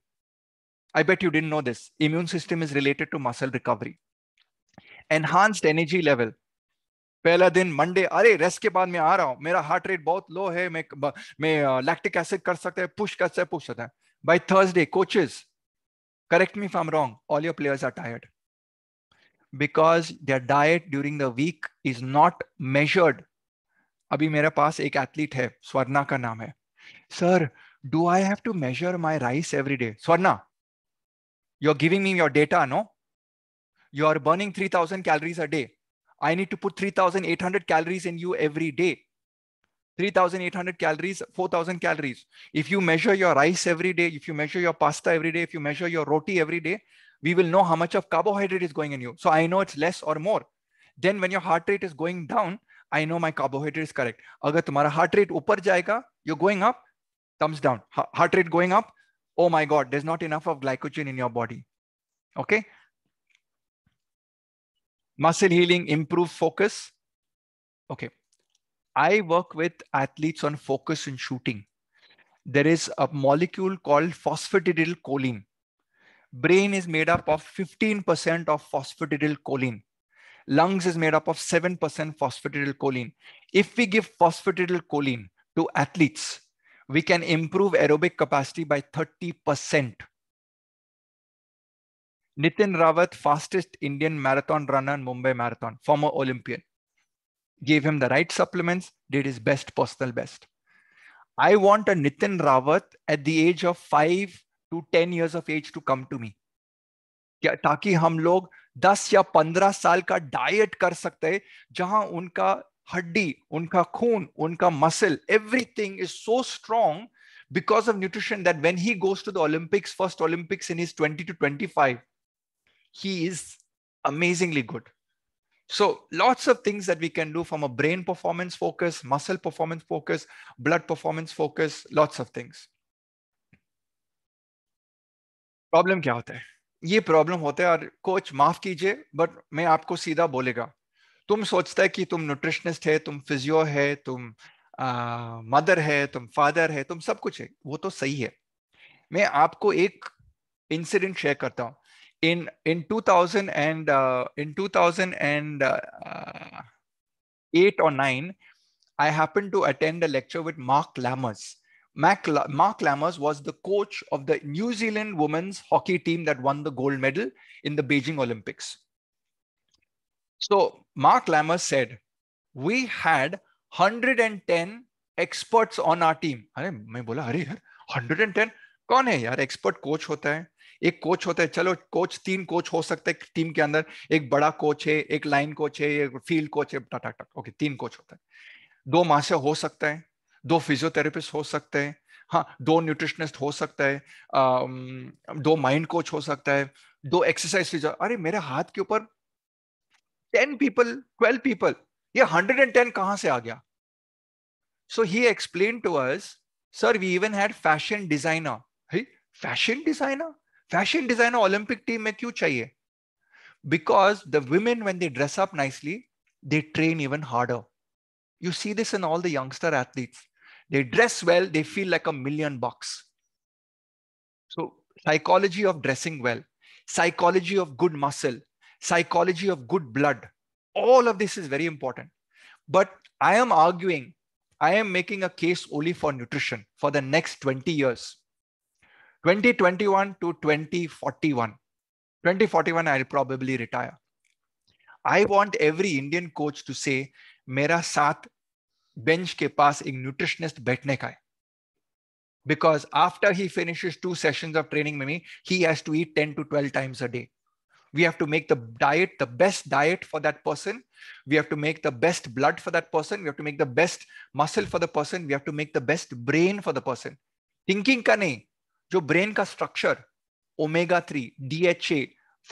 I bet you didn't know this. Immune system is related to muscle recovery. Enhanced energy level. पहला दिन Monday अरे rest के बाद मैं आ रहा हूँ मेरा heart rate बहुत lactic acid मैं लैक्टिक एसिड कर सकता है पुश कर सकता है पुश होता है coaches, correct me if I'm wrong. All your players are tired because their diet during the week is not measured. अभी मेरे पास एक एथलीट है स्वर्णा का नाम है Sir, do I have to measure my rice every day Swarna you are giving me your data no you are burning three thousand calories a day I need to put three thousand eight hundred 3800 calories 4000 calories if you measure your rice every day if you measure your pasta every day if you measure your roti every day we will know how much of carbohydrate is going in you. So I know it's less or more. Then when your heart rate is going down, I know my carbohydrate is correct. अगर तुम्हारा heart rate ऊपर जाएगा, you're going up, thumbs down. Heart rate going up, oh my God, there's not enough of glycogen in your body. Okay. Muscle healing, improve focus. Okay. I work with athletes on focus and shooting. There is a molecule called phosphatidylcholine. Brain is made up of 15% of phosphatidylcholine. Lungs is made up of 7% phosphatidylcholine. If we give phosphatidylcholine to athletes, we can improve aerobic capacity by 30%. Nitin Rawat, fastest Indian marathon runner, Mumbai Marathon, former Olympian, gave him the right supplements, did his best personal best. I want a Nitin Rawat at the age of five to 10 years of age to come to me. ताकि हम लोग 10 या 15 साल का diet कर सकते हैं जहां उनका हड्डी उनका खून उनका muscle everything is so because of nutrition that when he goes to the Olympics, first Olympics in his 20 to 25, he is amazingly good. So lots of things that we can do from a brain performance focus, muscle performance focus, blood performance focus, lots of things. Problem क्या होता है ये problem होता है और coach माफ कीजिए but मैं आपको सीधा बोलेगा तुम सोचता है कि तुम न्यूट्रिशनिस्ट है तुम फिजियो है तुम मदर है तुम फादर है तुम सब कुछ है वो तो सही है मैं आपको एक इंसिडेंट शेयर करता हूँ in in 2000 and uh, and eight और nine I happen to attend a lecture with Mark Lammers Mac, Mark Lammers was the coach of the New Zealand women's hockey team that won the gold medal in the Beijing Olympics. So Mark Lammers said, We had 110 experts on our team. अरे मैं बोला अरे यार 110 कौन है यार expert coach होता है एक कोच होता है चलो कोच तीन कोच हो सकते हैं टीम के अंदर एक बड़ा कोच है एक लाइन कोच है एक फील्ड कोच है टक टक ओके तीन कोच होता है दो माह हो सकता है दो फिजियोथेरेपिस्ट हो सकते हैं हाँ दो न्यूट्रिशनिस्ट हो सकता है दो माइंड कोच हो सकता है दो एक्सरसाइज फिजियो अरे मेरे हाथ के ऊपर टेन पीपल ट्वेल्व पीपल ये हंड्रेड एंड टेन कहां से आ गया so he explain to us sir we even had fashion designer fashion designer fashion designer Olympic team में क्यों चाहिए because the women when they dress up nicely they train even harder you see this in all the youngster athletes They dress well, they feel like a million bucks. So, psychology of dressing well, psychology of good muscle, psychology of good blood, all of this is very important. But I am arguing, I am making a case only for nutrition for the next 20 years 2021 to 2041. 2041, I'll probably retire. I want every Indian coach to say, Mera saath bench के पास एक nutritionist बैठने का है because after he finishes two sessions of training mimi he has to eat 10 to 12 times a day we have to make the diet the best diet for that person we have to make the best blood for that person we have to make the best muscle for the person we have to make the best brain for the person thinking ka nahi jo brain ka structure omega 3 dha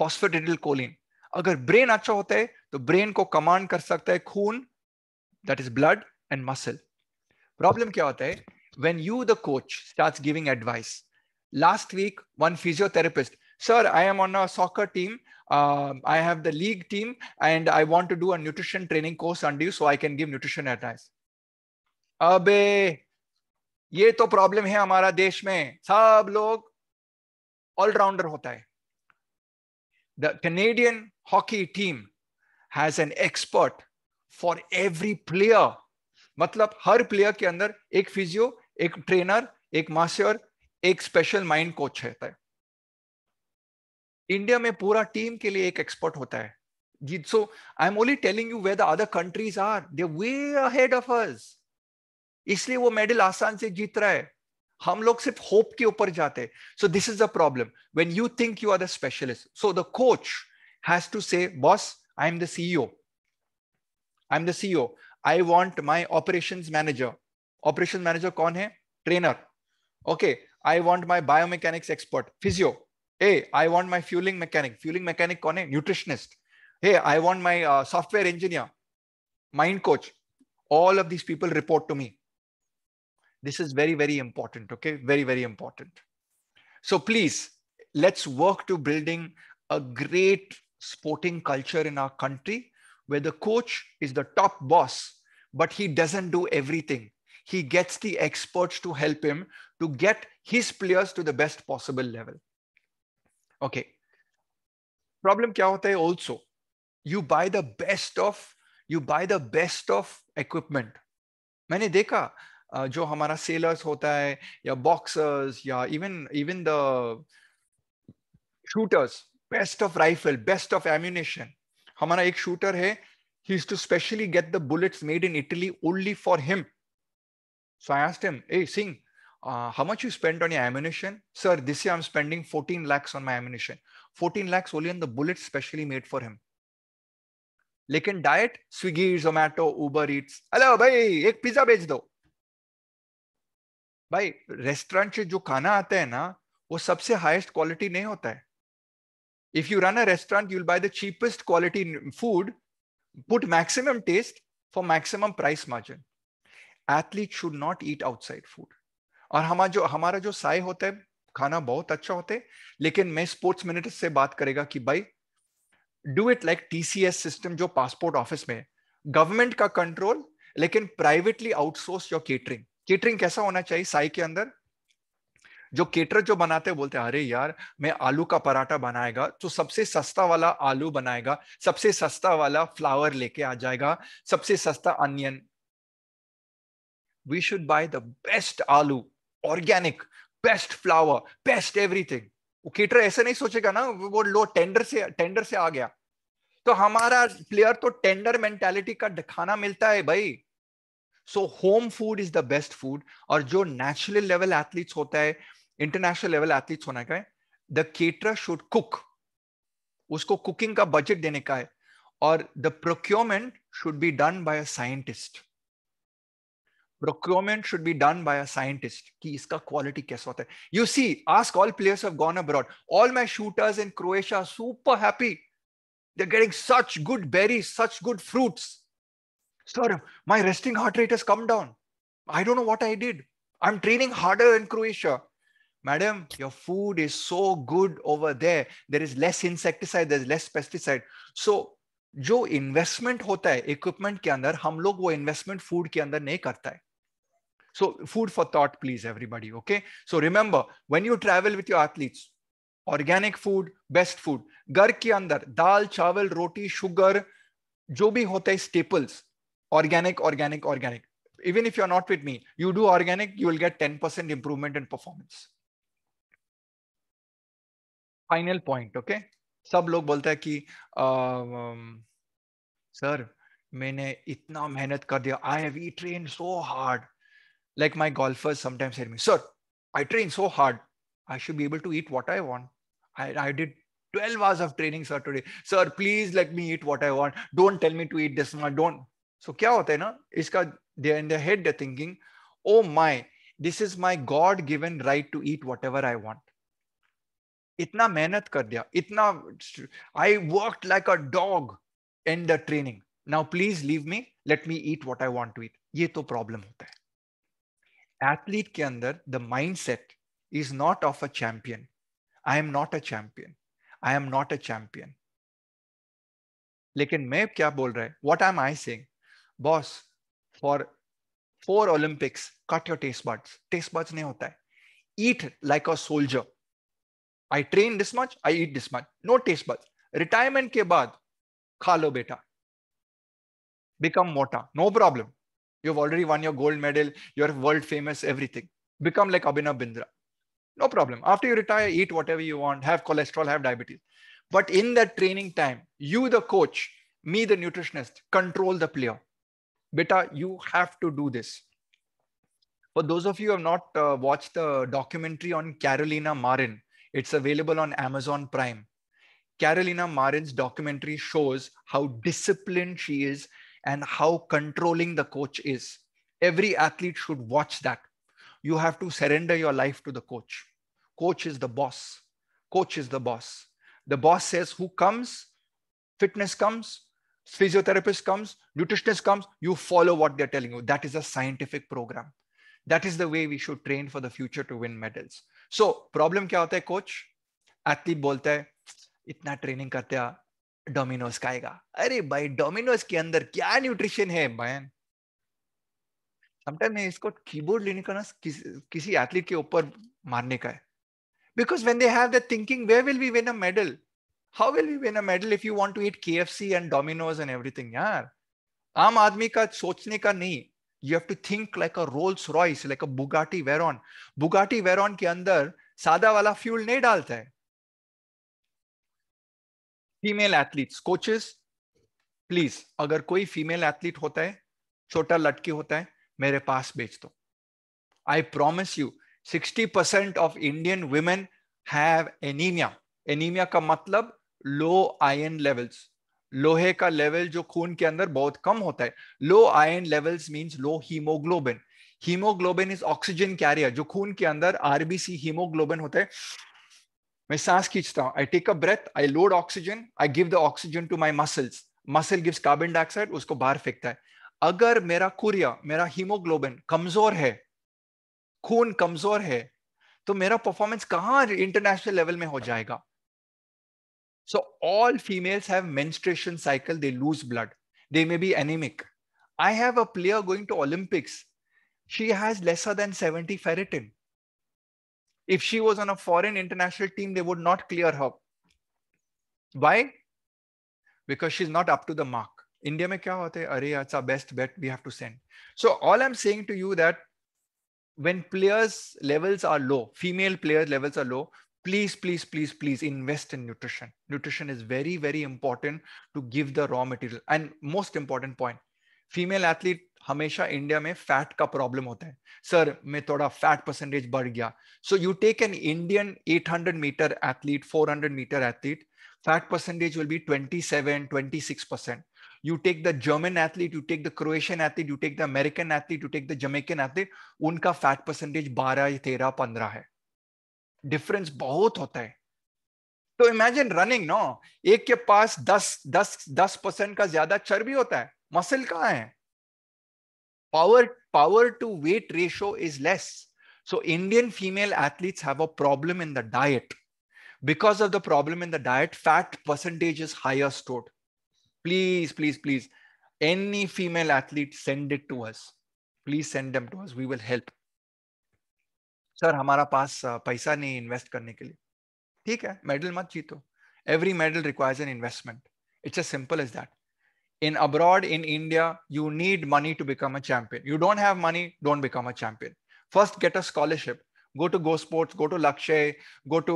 phosphatidylcholine अगर brain अच्छा होता है तो brain को command कर सकता है खून that is blood and muscle. Problem क्या होता है? When you, the coach, starts giving advice. Last week, one physiotherapist, sir, I am on a soccer team. Uh, I have the league team and I want to do a nutrition training course under you so I can give nutrition advice. अबे ये तो problem है हमारा देश में सब लोग allrounder होता है the Canadian hockey team has an expert for every player मतलब हर प्लेयर के अंदर एक फिजियो एक ट्रेनर एक मास्टर एक स्पेशल माइंड कोच रहता है इंडिया में पूरा टीम के लिए एक एक्सपर्ट होता है so i'm only telling you where the other countries are they're way ahead of us इसलिए वो मेडल आसान से जीत रहा है हम लोग सिर्फ होप के ऊपर जाते हैं so this is a problem when you think you are the specialist so the coach has to say boss I am the CEO I am the CEO I want my operations manager. Operations manager, kon Trainer. Okay. I want my biomechanics expert, physio. Hey, I want my fueling mechanic. Fueling mechanic, kon Nutritionist. Hey, I want my uh, software engineer, mind coach. All of these people report to me. This is very, very important. Okay. Very, very important. So please, let's work to building a great sporting culture in our country where the coach is the top boss, but he doesn't do everything. He gets the experts to help him to get his players to the best possible level. Okay. Problem kya hota hai also? You buy the best of, you buy the best of equipment. मैंने देखा जो हमारा sellers होता है या boxers, या even even the shooters, best of rifle, best of ammunition. हमारा एक शूटर है he is to specially get the bullets made in Italy only for him so I asked him a Singh how much you spend on your ammunition sir this year I am spending 14 lakh on my ammunition 14 lakh only on the bullets specially made for him लेकिन diet Swiggy Zomato Uber Eats hello भाई एक pizza भेज दो भाई restaurant से जो खाना आता है ना वो सबसे हाईएस्ट क्वालिटी नहीं होता है If you run a restaurant, you'll buy the cheapest quality food, put maximum taste for maximum price margin. Athlete should not eat outside food. और हमारा जो हमारा जो साय होता है खाना बहुत अच्छा होता है लेकिन मैं स्पोर्ट्स मिनिस्टर से बात करेगा कि भाई do it like TCS system जो पासपोर्ट ऑफिस में गवर्नमेंट का कंट्रोल लेकिन privately outsource your catering catering कैसा होना चाहिए साई के अंदर जो केटर जो बनाते हैं बोलते हैं अरे यार मैं आलू का पराठा बनाएगा तो सबसे सस्ता वाला आलू बनाएगा सबसे सस्ता वाला फ्लावर लेके आ जाएगा सबसे सस्ता onion we should buy the best aloo organic best flower best everything वो केटर ऐसे नहीं सोचेगा ना वो लो टेंडर से टेंडर से आ गया तो हमारा प्लेयर तो टेंडर मेंटेलिटी का खाना मिलता है भाई so home food is the best food और जो नेचुरल लेवल एथलीट्स होता है इंटरनेशनल लेवल एथलीट्स होना का है द केटर शुड कुक उसको कुकिंग का बजट देने का है और the procurement should be done by a scientist procurement should be done by a scientist कि इसका क्वालिटी कैसा होता है you see ask all players have gone abroad all my shooters in Croatia super happy they're getting such good berries, such good fruits. Sir, my resting heart rate has come down. I don't know what I did. I'm training harder in Croatia. Madam, your food is so good over there. There is less insecticide, there's less pesticide. So जो investment होता है equipment के अंदर हम लोग वो investment food के अंदर नहीं करता है so food for thought please everybody okay so remember when you travel with your athletes organic food best food घर के अंदर दाल चावल रोटी शुगर जो भी होता है staples organic organic organic even if you are not with me you do organic you will get ten percent improvement in performance final point okay सब लोग बोलते हैं कि सर uh, um, मैंने इतना मेहनत कर दिया I have train so hard like my golfer sometimes me sir I train so hard I should be able to eat what I want I I did 12 hours of training sir today sir please let me eat what i want don't tell me to eat this much don't so kya hota hai na iska they in their head they thinking oh my this is my god given right to eat whatever i want इतना मेहनत कर दिया इतना I work like a dog in the training now please leave me let me eat what I want to eat ये तो problem होता है athlete के अंदर the mindset is not of a champion I am not a champion I am not a champion लेकिन मैं क्या बोल रहा है what am I saying boss for four Olympics cut your taste buds taste birds नहीं होता है eat like a soldier I train this much. I eat this much. No taste buds. Retirement ke baad, खा beta. Become become No problem. you You've already won your gold medal. You're world famous, everything. Become like Abhinav Bindra. No problem. After you retire, eat whatever you want, have cholesterol, have diabetes. But in that training time, you, the coach, me, the nutritionist, control the player. Beta, you have to do this. For those of you who have not uh, watched the documentary on Carolina Marin, it's available on Amazon Prime. Carolina Marin's documentary shows how disciplined she is and how controlling the coach is. Every athlete should watch that. You have to surrender your life to the coach. Coach is the boss. Coach is the boss. The boss says who comes, fitness comes, physiotherapist comes, nutritionist comes, you follow what they're telling you. That is a scientific program. That is the way we should train for the future to win medals. So problem क्या होता है coach athlete बोलता है इतना training करते Domino's का आएगा अरे भाई डोमिनोज के अंदर क्या न्यूट्रिशन है बहन समटाइम इसको कीबोर्ड लेने का ना किसी किसी एथलीट के ऊपर मारने का है because when they have the thinking we will be win a medal how will be win a medal if you want to eat K F C and Domino's and everything यार आम आदमी का सोचने का नहीं you have to think like a Rolls Royce like a Bugatti Veyron Bugatti Veyron के अंदर सादा वाला फ्यूल नहीं डालता है फीमेल एथलीट्स कोचेस प्लीज अगर कोई फीमेल एथलीट होता है छोटा लटकी होता है मेरे पास बेच दो I promise you sixty percent of Indian women have anaemia anaemia का मतलब लो आयन लेवल्स लोहे का लेवल जो खून के अंदर बहुत कम होता है low iron levels means low haemoglobin haemoglobin is oxygen carrier जो खून के अंदर आरबीसी हीमोग्लोबिन होता है मैं सांस खींचता हूं I take a breath I load oxygen I give the oxygen to my muscles muscle gives carbon dioxide उसको बाहर फेंकता है अगर मेरा कुरिया मेरा हीमोग्लोबिन कमजोर है खून कमजोर है तो मेरा परफॉर्मेंस कहां इंटरनेशनल लेवल में हो जाएगा So all females have menstruation cycle, they lose blood. They may be anemic. I have a player going to Olympics. She has lesser than 70 ferritin. If she was on a foreign international team, they would not clear her. Why? Because she's not up to the mark. India mein kya hote? Arey, it's our best bet. We have to send. So all I'm saying to you that when players levels are low, female player levels are low, please please please please invest in nutrition nutrition is very very important to give the raw material and most important point female athlete, हमेशा India में fat का problem होता है Sir, मैं थोड़ा fat percentage बढ़ गया So you take an Indian 800 meter athlete, 400 meter athlete, fat percentage will be 27 26 percent. you take the German athlete, you take the Croatian athlete, you take the American athlete, you take the Jamaican athlete, उनका fat percentage 12, 13, 15 है. Difference बहुत होता है तो imagine running no एक के पास दस दस दस परसेंट का ज्यादा चर्बी होता है मसल कहा है power power to weight ratio is less so Indian female athletes have problem in the diet because of the problem in the diet fat percentage is higher stored please please please any female athlete send it to us please send them to us we will help sir हमारा पास पैसा नहीं invest करने के लिए ठीक है medal मत जीतो every medal requires an investment it's a simple is that in abroad in India you need money to become a champion you don't have money don't become a champion first get a scholarship go to go sports go to Lakshya go to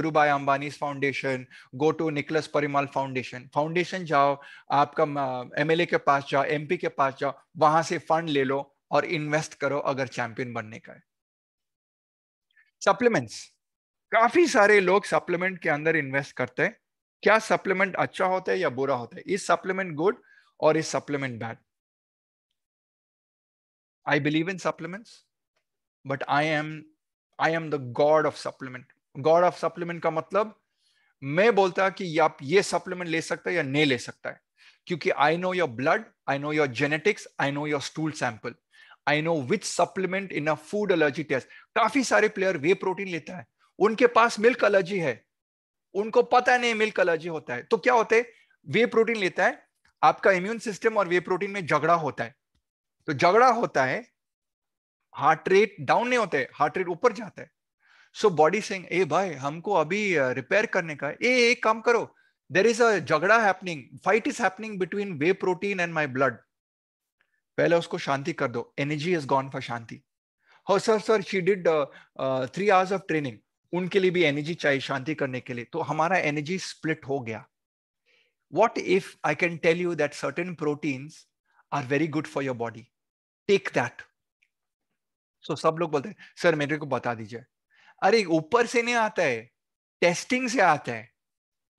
Dhirubhai Ambani foundation go to Nicholas Piramal foundation foundation जाओ आपका M uh, के पास जाओ M के पास जाओ वहां से fund ले लो और इन्वेस्ट करो अगर चैंपियन बनने का है सप्लीमेंट्स काफी सारे लोग सप्लीमेंट के अंदर इन्वेस्ट करते हैं क्या सप्लीमेंट अच्छा होता है या बुरा होता है इज सप्लीमेंट गुड और is supplement bad I believe in supplements but I am I am the god of supplement god of supplement का मतलब मैं बोलता कि आप ये सप्लीमेंट ले सकते हैं या नहीं ले सकता है क्योंकि I know your blood I know your genetics I know your stool sample I know which supplement in a food allergy test काफी सारे प्लेयर वे प्रोटीन लेता है उनके पास मिल्क एलर्जी है उनको पता नहीं मिल्क एलर्जी होता है तो क्या होते है वे प्रोटीन लेता है आपका इम्यून सिस्टम और वे प्रोटीन में झगड़ा होता है तो झगड़ा होता है हार्ट रेट डाउन नहीं होता है हार्ट रेट ऊपर जाता है सो बॉडी सिंह ए भाई हमको अभी रिपेयर करने का ए एक काम करो देर इज अ झगड़ा happening fight is happening between whey protein and my blood पहले उसको शांति कर दो एनर्जी इज गॉन फॉर शांति हो sir sir she did three hours of training उनके लिए भी एनर्जी चाहिए शांति करने के लिए तो हमारा एनर्जी स्प्लिट हो गया what if I can tell you that certain proteins are very good for your body take that so सब लोग बोलते हैं सर मेरे को बता दीजिए अरे ऊपर से नहीं आता है टेस्टिंग से आता है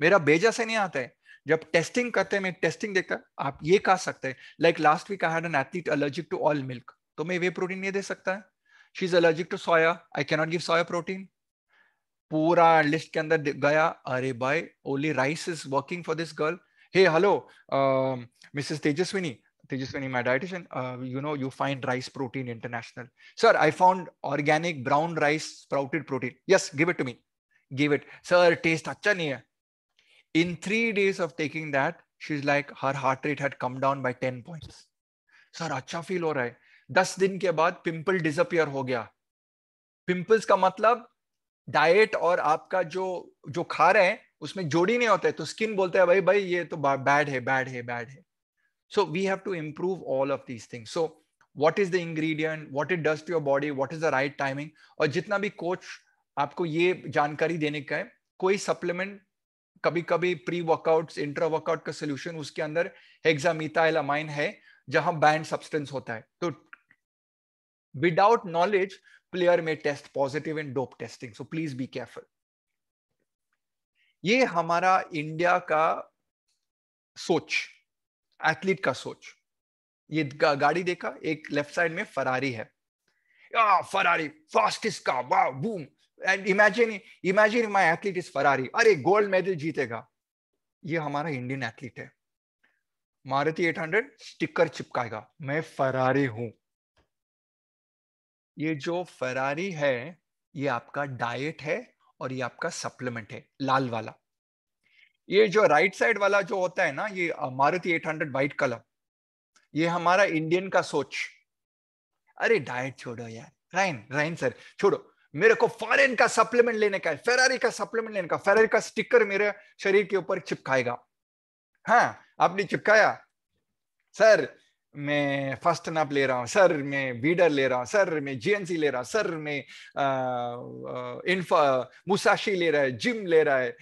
मेरा बेजा से नहीं आता है जब टेस्टिंग करते हैं मैं टेस्टिंग देखता आप ये कह सकते हैं like last week I had an athlete allergic to all milk तो मैं वे प्रोटीन नहीं दे सकता है she is allergic to soya I can not give soya protein पूरा लिस्ट के अंदर गया अरे भाई only rice is working for this girl hey hello Mrs Tejaswini Tejaswini my dietitian you know you find rice protein international sir I found organic brown rice sprouted protein yes give it to me give it sir taste अच्छा नहीं है. in three days of taking that she's like her heart rate had come down by 10 points sir अच्छा feel हो रहा है दस दिन के बाद पिंपल डिसअपियर हो गया पिंपल्स का मतलब डाइट और आपका जो जो खा रहे हैं उसमें जोड़ी नहीं होता है तो स्किन बोलते हैं भाई भाई ये तो बैड है बैड है बैड है so we have to improve all of these things so what is the ingredient what it does your body what is the right timing और जितना भी कोच आपको ये जानकारी देने का है कोई सप्लीमेंट कभी कभी प्री वर्कआउट इंट्रा वर्कआउट का सोल्यूशन उसके अंदर हेक्सामीथाइल है जहां बैंड सब्सटेंस होता है तो विदाउट नॉलेज प्लेयर में test positive in dope testing so please be careful ये हमारा इंडिया का सोच एथलीट का सोच ये गाड़ी देखा एक लेफ्ट साइड में फरारी है फरारी फास्टेस्ट का वाह boom and imagine imagine my athlete is Ferrari अरे गोल्ड मेडल जीतेगा ये हमारा इंडियन एथलीट है मारुति 800 स्टिकर चिपकाएगा मैं फरारी हूं ये जो फरारी है ये आपका डाइट है और ये आपका सप्लीमेंट है लाल वाला ये जो राइट साइड वाला जो होता है ना ये मारुति 800 व्हाइट कलर ये हमारा इंडियन का सोच अरे डाइट छोड़ो यार राइन राइन सर छोड़ो मेरे को फॉरेन का सप्लीमेंट लेने का है फेरारी का सप्लीमेंट लेने का फेरारी का स्टिकर मेरे शरीर के ऊपर चिपकाएगा हाँ आपने चिपकाया सर मैं फर्स्ट नाप ले रहा हूँ सर मैं बीडर ले रहा हूँ सर मैं जीएनसी ले रहा हूँ सर मैं इन्फा मुसाशी ले रहा है जिम ले रहा है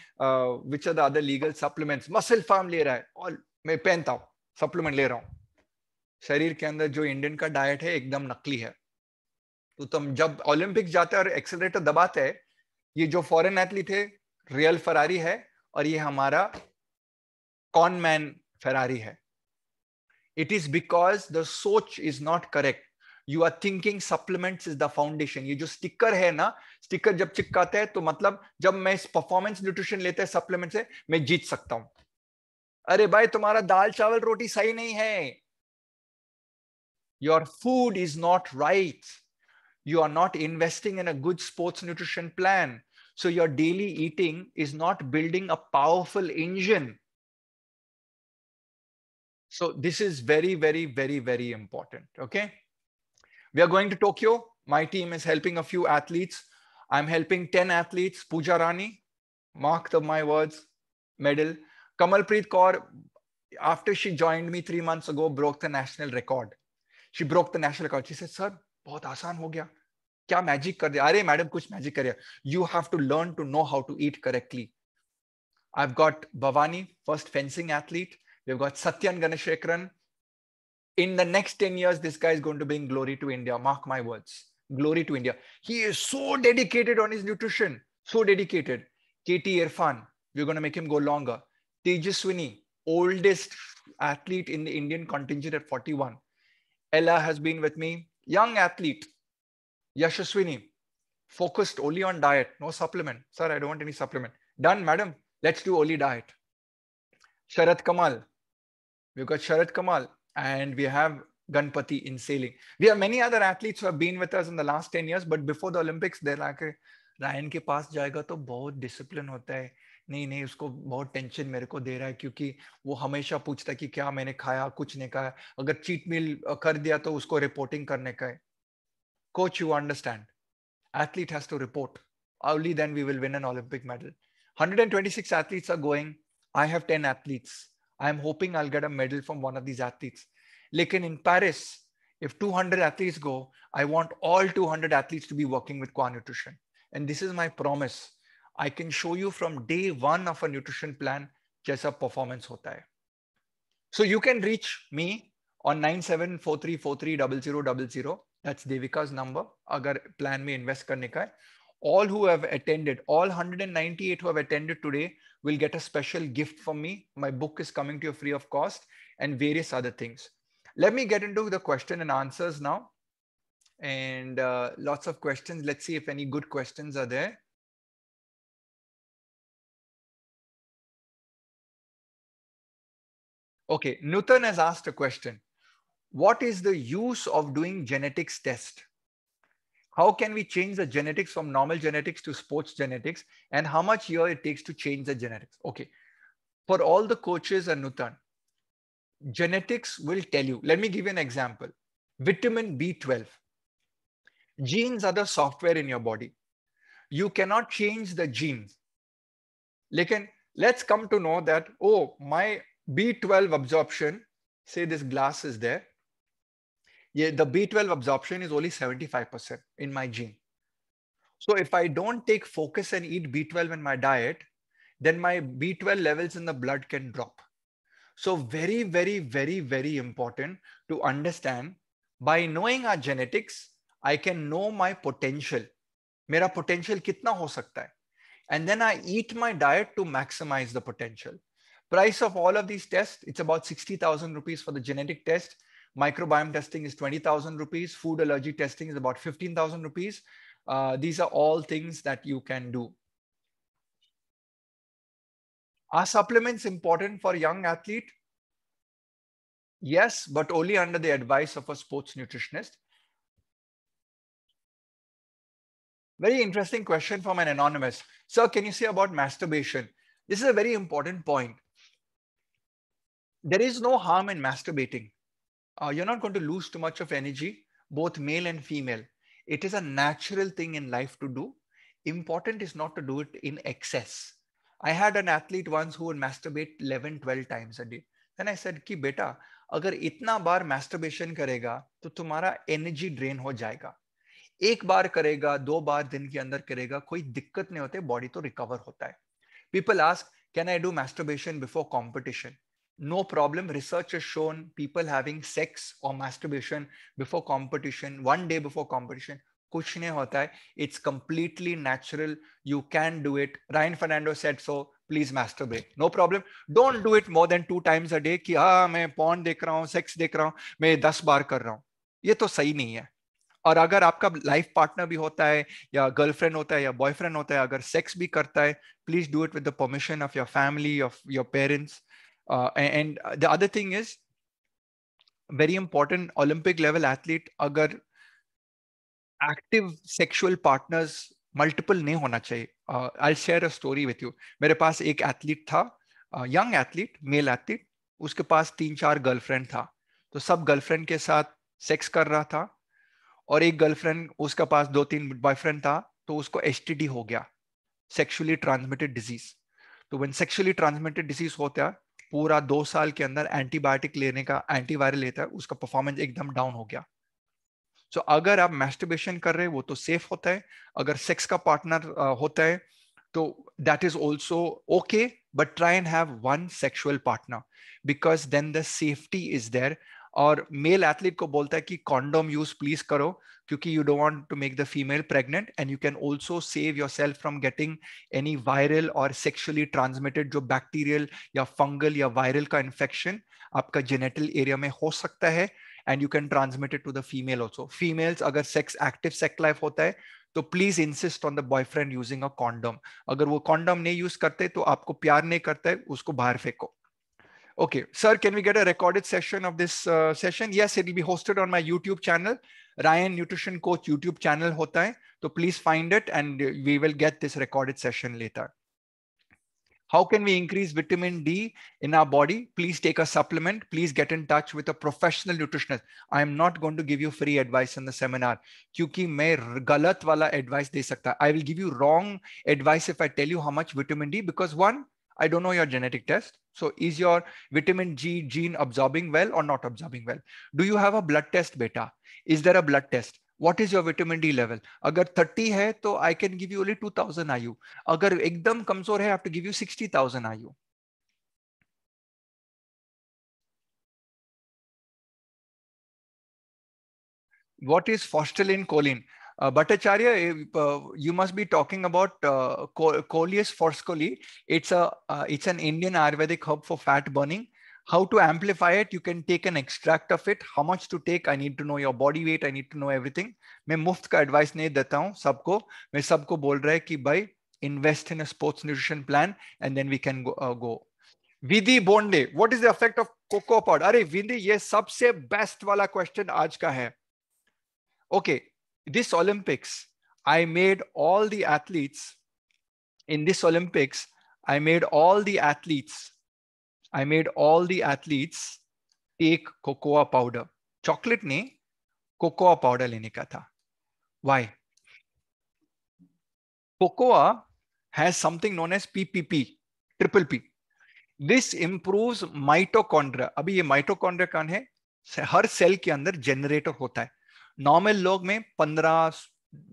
which are the other legal supplements muscle फार्म ले रहा है और मैं पहनता हूँ सप्लीमेंट ले रहा हूँ शरीर के अंदर जो इंडियन का डाइट है एकदम नकली है तो तुम जब ओलंपिक जाते और एक्सेलरेटर दबाते हैं ये जो फॉरेन एथलीट है रियल फरारी है और ये हमारा कॉन मैन फरारी है इट इज बिकॉज द सोच is not correct you are thinking supplements is the foundation ये जो स्टिकर है ना स्टिकर जब चिपकाते हैं तो मतलब जब मैं इस परफॉर्मेंस न्यूट्रिशन लेते हैं सप्लीमेंट से मैं जीत सकता हूं अरे भाई तुम्हारा दाल चावल रोटी सही नहीं है your food is not right You are not investing in a good sports nutrition plan. So your daily eating is not building a powerful engine. So this is very, very, very, very important. Okay. We are going to Tokyo. My team is helping a few athletes. I'm helping 10 athletes. Pooja Rani, mark the, my words, medal. Kamalpreet Kaur, after she joined me three months ago, broke the national record. She broke the national record. She said, Sir, बहुत आसान हो गया क्या magic कर दिया अरे madam कुछ magic करिए you have to learn to know how to eat correctly I have got Bhavani first fencing athlete we got Sathiyan Gnanasekaran in the next 10 years this guy is going to bring glory to india mark my words glory to india he is so dedicated on his nutrition so dedicated kt irfan we're going to make him go longer tejaswini oldest athlete in the indian contingent at 41 ella has been with me young athlete Yashaswini, focused only on diet, no supplement. Sir, I don't want any supplement. Done, madam. Let's do only diet. Sharad Kamal. We've got Sharad Kamal and we have Ganpati in sailing. We have many other athletes who have been with us in the last 10 years, but before the Olympics, they're like, Ryan के पास जाएगा तो बहुत discipline होता है नहीं नहीं उसको बहुत टेंशन मेरे को दे रहा है क्योंकि वो हमेशा पूछता है कि क्या मैंने खाया कुछ नहीं खाया अगर चीट मील कर दिया तो उसको रिपोर्टिंग करने का है Coach, you understand. Athlete has to report. Only then we will win an Olympic medal. 126 athletes are going. I have 10 athletes. I am hoping I'll get a medal from one of these athletes. Lekin in Paris, if 200 athletes go, I want all 200 athletes to be working with Qua Nutrition. And this is my promise. I can show you from day one of a nutrition plan, jaisa performance hota hai. So you can reach me on 9743430000 that's Devika's number, agar plan me invest karne ka hai. All who have attended, all 198 who have attended today will get a special gift from me. My book is coming to you free of cost and various other things. Let me get into the question and answers now. And uh, lots of questions. Let's see if any good questions are there. Okay, Nutan has asked a question what is the use of doing genetics test? How can we change the genetics from normal genetics to sports genetics and how much year it takes to change the genetics? Okay. For all the coaches and Nutan, genetics will tell you. Let me give you an example. Vitamin B12. Genes are the software in your body. You cannot change the genes. Lekin, let's come to know that, oh, my B12 absorption, say this glass is there, yeah, the B12 absorption is only 75% in my gene. So if I don't take focus and eat B12 in my diet, then my B12 levels in the blood can drop. So very, very, very, very important to understand by knowing our genetics, I can know my potential. Mera potential kitna ho sakta hai. And then I eat my diet to maximize the potential. Price of all of these tests, it's about 60,000 rupees for the genetic test Microbiome testing is 20,000 rupees. Food allergy testing is about 15,000 rupees. Uh, these are all things that you can do. Are supplements important for young athlete? Yes, but only under the advice of a sports nutritionist. Very interesting question from an anonymous. Sir, can you say about masturbation? This is a very important point. There is no harm in masturbating. uh, you're not going to lose too much of energy, both male and female. It is a natural thing in life to do. Important is not to do it in excess. I had an athlete once who would masturbate 11, 12 times a day. Then I said, ki beta agar itna bar masturbation karega to tumhara energy drain ho jayega एक बार करेगा दो बार दिन के अंदर करेगा कोई दिक्कत नहीं होती बॉडी तो रिकवर होता है people ask can I do masturbation before competition no problem. Research has shown people having sex or masturbation before competition, one day before competition, कुछ नहीं होता है it's completely natural you can do it Ryan Fernando said so please masturbate no problem don't do it more than two times a day कि हाँ main porn dekh raha hu sex dekh raha hu main 10 bar kar raha hu ye to sahi nahi hai और अगर आपका life partner भी होता है या girlfriend होता है या बॉयफ्रेंड होता है अगर सेक्स भी करता है please do it with the permission of your family of your parents uh, and, the other thing is very important olympic level athlete agar active sexual partners multiple nahi hona chahiye uh, i'll share a story with you mere paas ek athlete tha uh, young athlete male athlete उसके पास तीन चार girlfriend था तो सब girlfriend के साथ sex कर रहा था और एक गर्लफ्रेंड उसका पास दो तीन बॉयफ्रेंड था तो उसको एच हो गया सेक्सुअली ट्रांसमिटेड डिजीज तो वेन सेक्सुअली ट्रांसमिटेड डिजीज होता है पूरा दो साल के अंदर एंटीबायोटिक लेने का एंटीवायरल लेता है उसका परफॉर्मेंस एकदम डाउन हो गया सो so, अगर आप मैस्टिबेशन कर रहे हैं वो तो सेफ होता है अगर सेक्स का पार्टनर होता है तो that is also okay but try and have one sexual partner because then the safety is there और मेल एथलीट को बोलता है कि कॉन्डोम यूज प्लीज करो क्योंकि you don't want to make the female pregnant and you can also save yourself from getting any viral और sexually transmitted जो bacterial या फंगल या वायरल का इन्फेक्शन आपका जेनेटल एरिया में हो सकता है and you can transmit it to the female also females अगर सेक्स एक्टिव सेक्स लाइफ होता है तो please insist on the boyfriend using a condom अगर वो कॉन्डम नहीं यूज करते तो आपको प्यार नहीं करता है उसको बाहर फेंको Okay, sir, can we get a recorded session of this uh, session? Yes, it will be hosted on my YouTube channel, Ryan Nutrition Coach YouTube channel hota hai. So please find it and we will get this recorded session later. How can we increase vitamin D in our body? Please take a supplement. Please get in touch with a professional nutritionist. I am not going to give you free advice in the seminar. Kyunki main galat wala advice de sakta. I will give you wrong advice if I tell you how much vitamin D because one, I don't know your genetic test. So is your vitamin G gene absorbing well or not absorbing well? Do you have a blood test beta? Is there a blood test? What is your vitamin D level? agar 30 hai to I can give you only 2000 IU. agar ekdam kamzor hai I have to give you 60,000 IU. What is phosphorylcholine? Uh, Bhattacharya, uh, you must be talking about uh, Coleus forscoli. It's a uh, it's an Indian Ayurvedic herb for fat burning. How to amplify it? You can take an extract of it. How much to take? I need to know your body weight. I need to know everything. main muft ka advice nahi deta hu sabko main sabko bol raha hai ki bhai invest in a sports nutrition plan and then we can go, uh, go. vidhi bonde what is the effect of cocoa powder are vidhi ye sabse best wala question aaj ka hai okay, this Olympics, I made all the athletes in this Olympics, I made all the athletes, I made all the athletes take cocoa powder. Chocolate ne cocoa powder lene ka tha why cocoa has something known as ppp triple p this improves mitochondria abhi ye mitochondria kan hai हर cell के अंदर generator होता है normal लोग में 15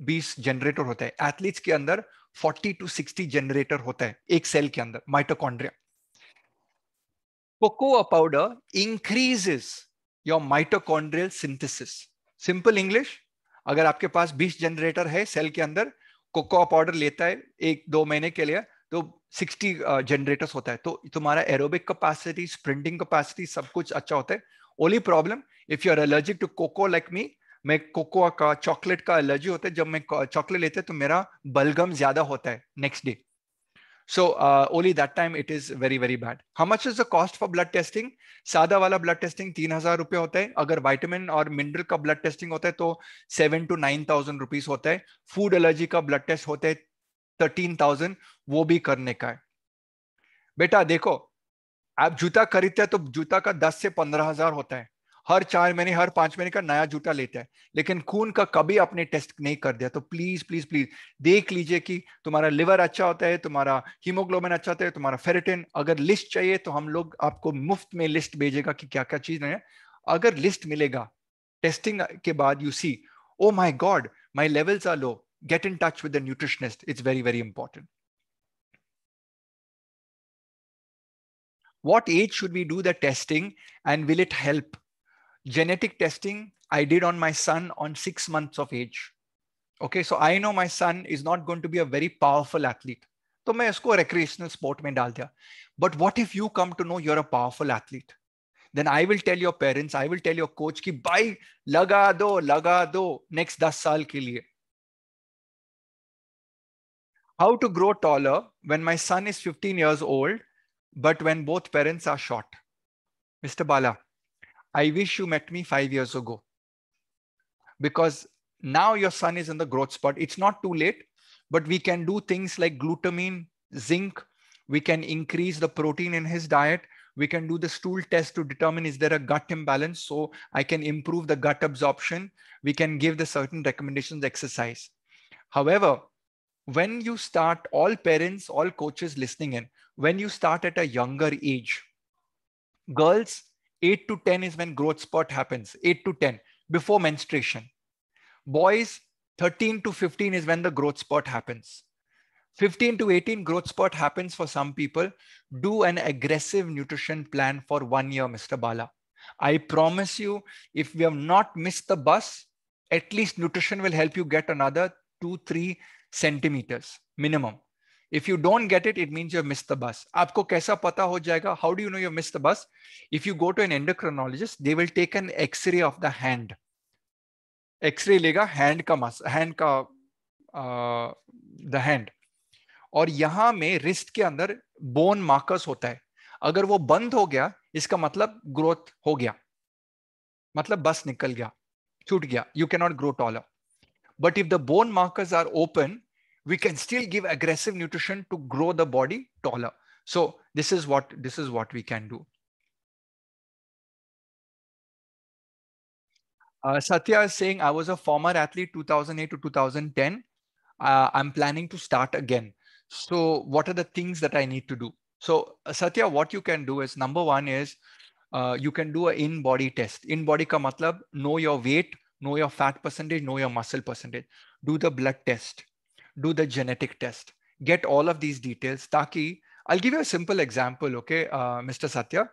20 generator होता है athletes के अंदर 40 टू 60 जनरेटर होता है एक सेल के अंदर mitochondria cocoa powder increases your mitochondrial synthesis simple English अगर आपके पास 20 जनरेटर है सेल के अंदर कोकोआ पाउडर लेता है एक दो महीने के लिए तो 60 जनरेटर्स होता है तो तुम्हारा एरोबिक कैपेसिटी स्प्रिंटिंग कैपेसिटी सब कुछ अच्छा होता है only problem if you are allergic to cocoa like me मैं कोकोआ का चॉकलेट का एलर्जी होता है जब मैं चॉकलेट लेते तो मेरा बलगम ज्यादा होता है next day so only that time it is very very bad how much is the cost for blood testing सादा वाला ब्लड टेस्टिंग तीन हजार रुपये होता है अगर वाइटामिन और मिनरल का ब्लड टेस्टिंग होता है तो seven to nine thousand rupees होता है फूड एलर्जी का ब्लड टेस्ट होता है थर्टीन थाउजेंड वो भी करने का है बेटा देखो आप जूता खरीदते हैं तो जूता का दस से पंद्रह हजार होता है हर चार महीने हर पांच महीने का नया जूता लेता है लेकिन खून का कभी आपने टेस्ट नहीं कर दिया तो प्लीज प्लीज प्लीज देख लीजिए कि तुम्हारा लिवर अच्छा होता है तुम्हारा हीमोग्लोबिन अच्छा होता है तुम्हारा फेरेटिन अगर लिस्ट चाहिए तो हम लोग आपको मुफ्त में लिस्ट भेजेगा कि क्या क्या चीज है अगर लिस्ट मिलेगा टेस्टिंग के बाद you see oh my god my levels are low get in touch with nutritionist it's very very important what age should we do the testing and will it help genetic testing I did on my son on six months of age. Okay, so I know my son is not going to be a very powerful athlete. तो मैं इसको recreational sport में But what if you come to know you're a powerful athlete? Then I will tell your parents, I will tell your coach "Ki bhai, laga do, laga do next 10 साल ke liye." How to grow taller when my son is 15 years old, but when both parents are short. Mr. Bala. I wish you met me five years ago. Because now your son is in the growth spot. It's not too late, but we can do things like glutamine, zinc. We can increase the protein in his diet. We can do the stool test to determine is there a gut imbalance so I can improve the gut absorption. We can give the certain recommendations exercise. However, when you start, all parents, all coaches listening in, when you start at a younger age, girls 8 to 10 is when growth spurt happens, 8 to 10 before menstruation. Boys, 13 to 15 is when the growth spurt happens. 15 to 18 growth spurt happens for some people. Do an aggressive nutrition plan for one year, Mr. Bala. I promise you, if we have not missed the bus, at least nutrition will help you get another two, three centimeters minimum. If you don't get it it mean you miss the bus आपको कैसा पता हो जाएगा how do you know you miss the bus if you go to an endocrinologist they will take an x ray of the hand x ray लेगा hand का मस hand का the hand और यहां में रिस्ट के अंदर बोन मार्कस होता है अगर वो बंद हो गया इसका मतलब ग्रोथ हो गया मतलब बस निकल गया छूट गया you cannot grow taller but if the bone markers are open we can still give aggressive nutrition to grow the body taller. So this is what this is what we can do. Uh, Satya is saying, I was a former athlete 2008 to 2010. Uh, I'm planning to start again. So what are the things that I need to do? So uh, Satya, what you can do is number one is uh, you can do an in-body test. In-body ka matlab, know your weight, know your fat percentage, know your muscle percentage. Do the blood test do the genetic test. Get all of these details. Taki, I'll give you a simple example, okay, uh, Mr. Satya.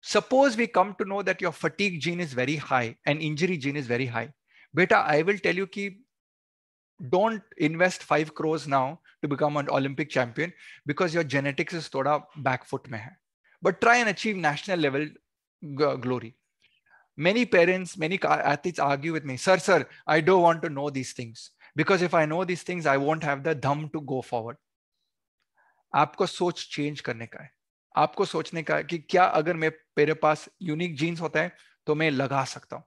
Suppose we come to know that your fatigue gene is very high and injury gene is very high. Beta, I will tell you, ki, don't invest five crores now to become an Olympic champion because your genetics is thoda back foot mein hai. But try and achieve national level glory. Many parents, many athletes argue with me, sir, sir, I don't want to know these things. Because if I know this things I won't have the धम to go forward आपको सोच change करने का है आपको सोचने का है कि क्या अगर मैं मेरे पास यूनिक जीन्स होता है तो मैं लगा सकता हूं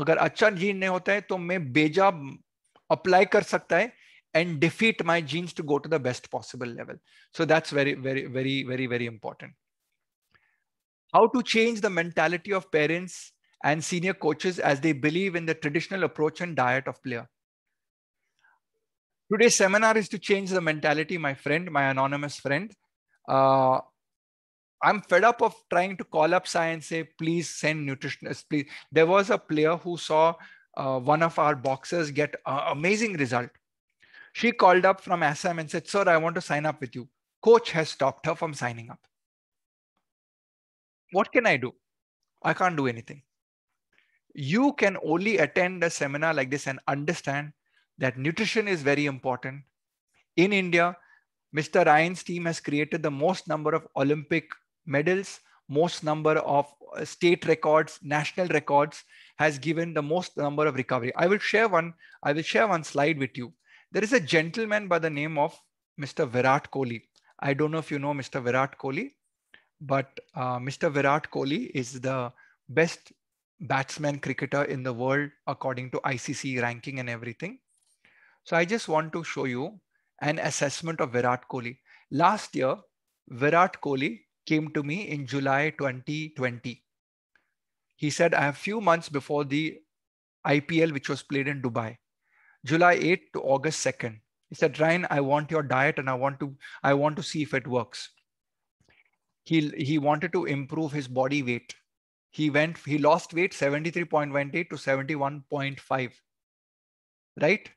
अगर अच्छा जीन नहीं होता है तो मैं बेजा अप्लाई कर सकता है and defeat my genes to go to the best possible level so that's very very very very very important how to change the mentality of parents and senior coaches as they believe in the traditional approach and diet of player Today's seminar is to change the mentality, my friend, my anonymous friend. Uh, I'm fed up of trying to call up science, say, please send nutritionists, please. There was a player who saw uh, one of our boxers get an amazing result. She called up from Assam and said, sir, I want to sign up with you. Coach has stopped her from signing up. What can I do? I can't do anything. You can only attend a seminar like this and understand that nutrition is very important. In India, Mr. Ryan's team has created the most number of Olympic medals, most number of uh, state records, national records, has given the most number of recovery. I will share one. I will share one slide with you. There is a gentleman by the name of Mr. Virat Kohli. I don't know if you know Mr. Virat Kohli, but uh, Mr. Virat Kohli is the best batsman cricketer in the world according to ICC ranking and everything. So I just want to show you an assessment of Virat Kohli. Last year, Virat Kohli came to me in July 2020. He said, I have few months before the IPL, which was played in Dubai, July 8 to August 2nd. He said, Ryan, I want your diet and I want to, I want to see if it works. He, he wanted to improve his body weight. He went, he lost weight 73.18 to 71.5. Right?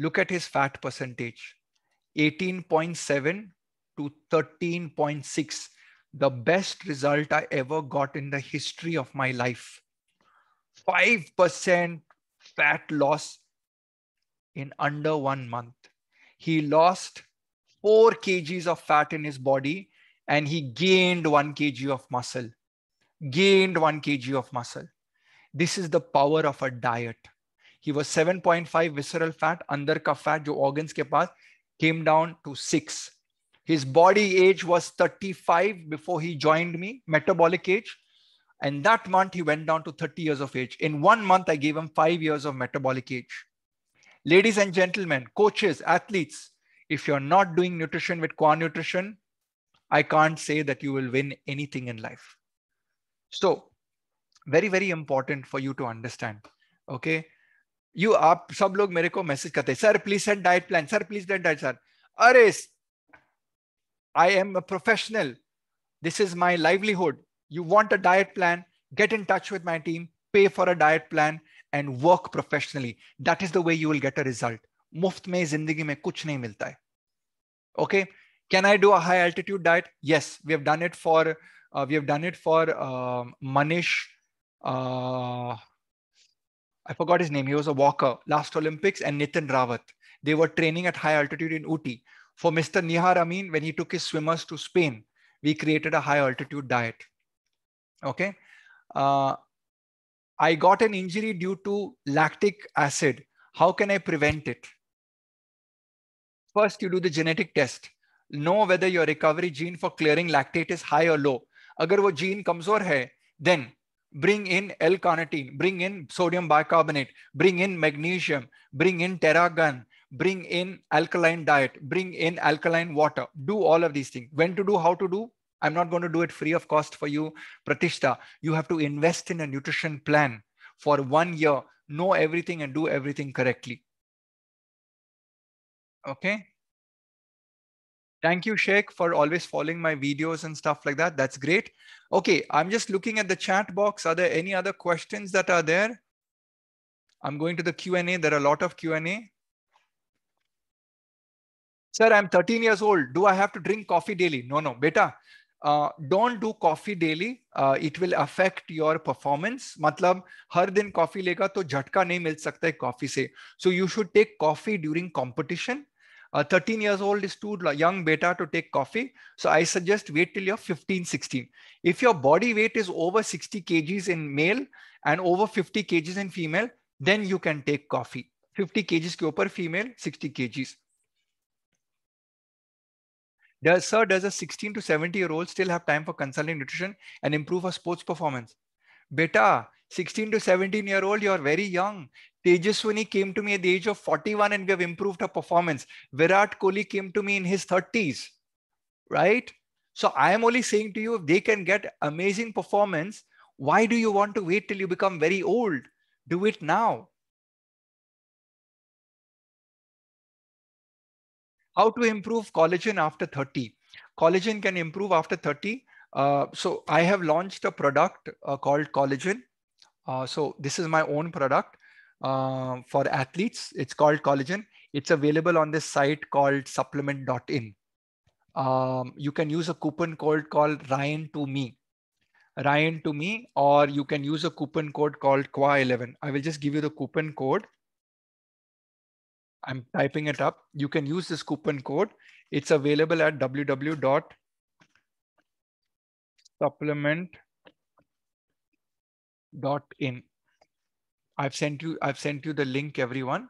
Look at his fat percentage 18.7 to 13.6, the best result I ever got in the history of my life. 5% fat loss in under one month. He lost 4 kgs of fat in his body and he gained 1 kg of muscle. Gained 1 kg of muscle. This is the power of a diet he was 7.5 visceral fat under cuff fat jo organs ke paas came down to 6 his body age was 35 before he joined me metabolic age and that month he went down to 30 years of age in one month i gave him 5 years of metabolic age ladies and gentlemen coaches athletes if you're not doing nutrition with core nutrition i can't say that you will win anything in life so very very important for you to understand okay you आप सब लोग मेरे को message करते sir please send diet plan sir please send diet sir अरे I am a professional this is my livelihood you want a diet plan get in touch with my team pay for a diet plan and work professionally that is the way you will get a result मुफ्त में जिंदगी में कुछ नहीं मिलता है okay can I do a high altitude diet yes we have done it for we have done it for Manish I forgot his name. He was a walker last Olympics and Nitin Rawat. They were training at high altitude in Uti. For Mr. Nihar Amin, when he took his swimmers to Spain, we created a high altitude diet. Okay. Uh, I got an injury due to lactic acid. How can I prevent it? First, you do the genetic test. Know whether your recovery gene for clearing lactate is high or low. अगर वो gene कमजोर है then bring in L-carnitine, bring in sodium bicarbonate, bring in magnesium, bring in terragon, bring in alkaline diet, bring in alkaline water, do all of these things. When to do, how to do, I'm not going to do it free of cost for you, Pratishta. You have to invest in a nutrition plan for one year, know everything and do everything correctly. Okay. Thank you, Sheikh, for always following my videos and stuff like that. That's great. Okay, I'm just looking at the chat box. Are there any other questions that are there? I'm going to the Q&A. There are a lot of Q&A. Sir, I'm 13 years old. Do I have to drink coffee daily? No, no, beta. Uh, don't do coffee daily. Uh, it will affect your performance. मतलब हर दिन coffee लेगा तो झटका नहीं मिल सकता है coffee से. So you should take coffee during competition uh, 13 years old is too young beta to take coffee. So I suggest wait till you're 15, 16. If your body weight is over 60 kgs in male and over 50 kgs in female, then you can take coffee. 50 kgs per female, 60 kgs. Does, sir, does a 16 to 70 year old still have time for consulting nutrition and improve her sports performance? Beta, 16 to 17 year old, you're very young. Tejaswini came to me at the age of 41 and we have improved her performance. Virat Kohli came to me in his 30s, right? So I am only saying to you, if they can get amazing performance, why do you want to wait till you become very old? Do it now. How to improve collagen after 30? Collagen can improve after 30. Uh, so I have launched a product uh, called collagen. Uh, so this is my own product. Uh, for athletes. It's called collagen. It's available on this site called supplement.in. Um, you can use a coupon code called Ryan to me, Ryan to me, or you can use a coupon code called QUA11. I will just give you the coupon code. I'm typing it up. You can use this coupon code. It's available at www.supplement.in. I've sent you I've sent you the link, everyone.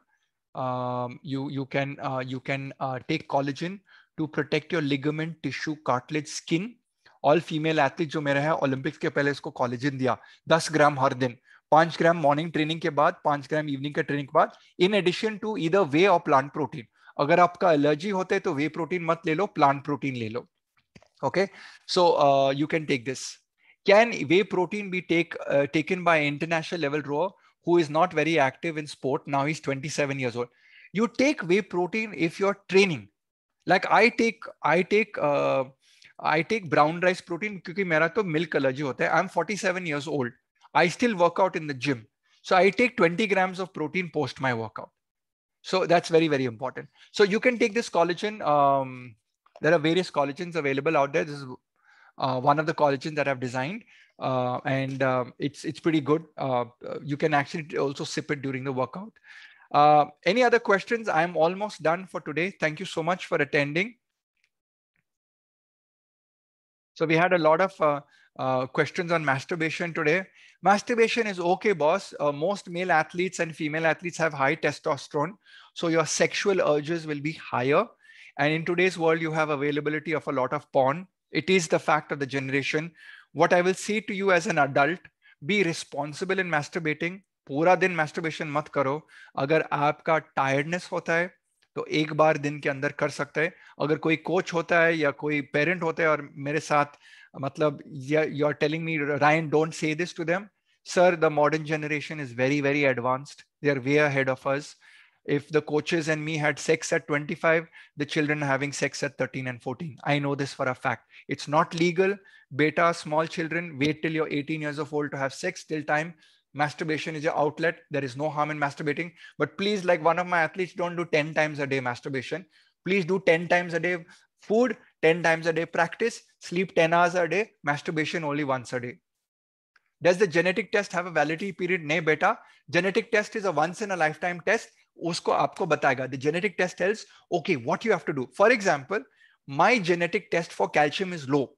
Um, you you can uh, you can uh, take collagen to protect your ligament, tissue, cartilage, skin. All female athlete जो मेरा है Olympics के पहले इसको collagen दिया दस ग्राम हर दिन पांच ग्राम मॉर्निंग ट्रेनिंग के बाद पांच ग्राम इवनिंग के ट्रेनिंग के बाद इन एडिशन टू इधर वे और प्लांट प्रोटीन अगर आपका एलर्जी होते तो वे प्रोटीन मत ले लो प्लांट प्रोटीन ले लो okay so uh, you can take this can whey protein be take uh, taken by international level rower who is not very active in sport. Now he's 27 years old. You take whey protein if you're training. Like I take, I take, uh, I take brown rice protein because my milk allergy. Hota hai. I'm 47 years old. I still work out in the gym. So I take 20 grams of protein post my workout. So that's very, very important. So you can take this collagen. Um, there are various collagens available out there. This is uh, one of the collagens that I've designed uh, and um, it's it's pretty good. Uh, you can actually also sip it during the workout. Uh, any other questions? I'm almost done for today. Thank you so much for attending. So we had a lot of uh, uh, questions on masturbation today. Masturbation is okay, boss. Uh, most male athletes and female athletes have high testosterone. So your sexual urges will be higher. And in today's world, you have availability of a lot of porn. It is the fact of the generation what I will say to you as an adult, be responsible in masturbating. पूरा दिन masturbation मत करो अगर आपका tiredness होता है तो एक बार दिन के अंदर कर सकते हैं अगर कोई कोच होता है या कोई पेरेंट होता है और मेरे साथ मतलब you are telling me Ryan don't say this to them sir the modern generation is very very advanced they are way ahead of us if the coaches and me had sex at 25 the children having sex at 13 and 14 i know this for a fact it's not legal beta small children wait till you're 18 years of old to have sex till time masturbation is your outlet there is no harm in masturbating but please like one of my athletes don't do 10 times a day masturbation please do 10 times a day food 10 times a day practice sleep 10 hours a day masturbation only once a day does the genetic test have a validity period nay beta genetic test is a once in a lifetime test उसको आपको बताएगा the genetic test tells okay what you have to do for example my genetic test for calcium is low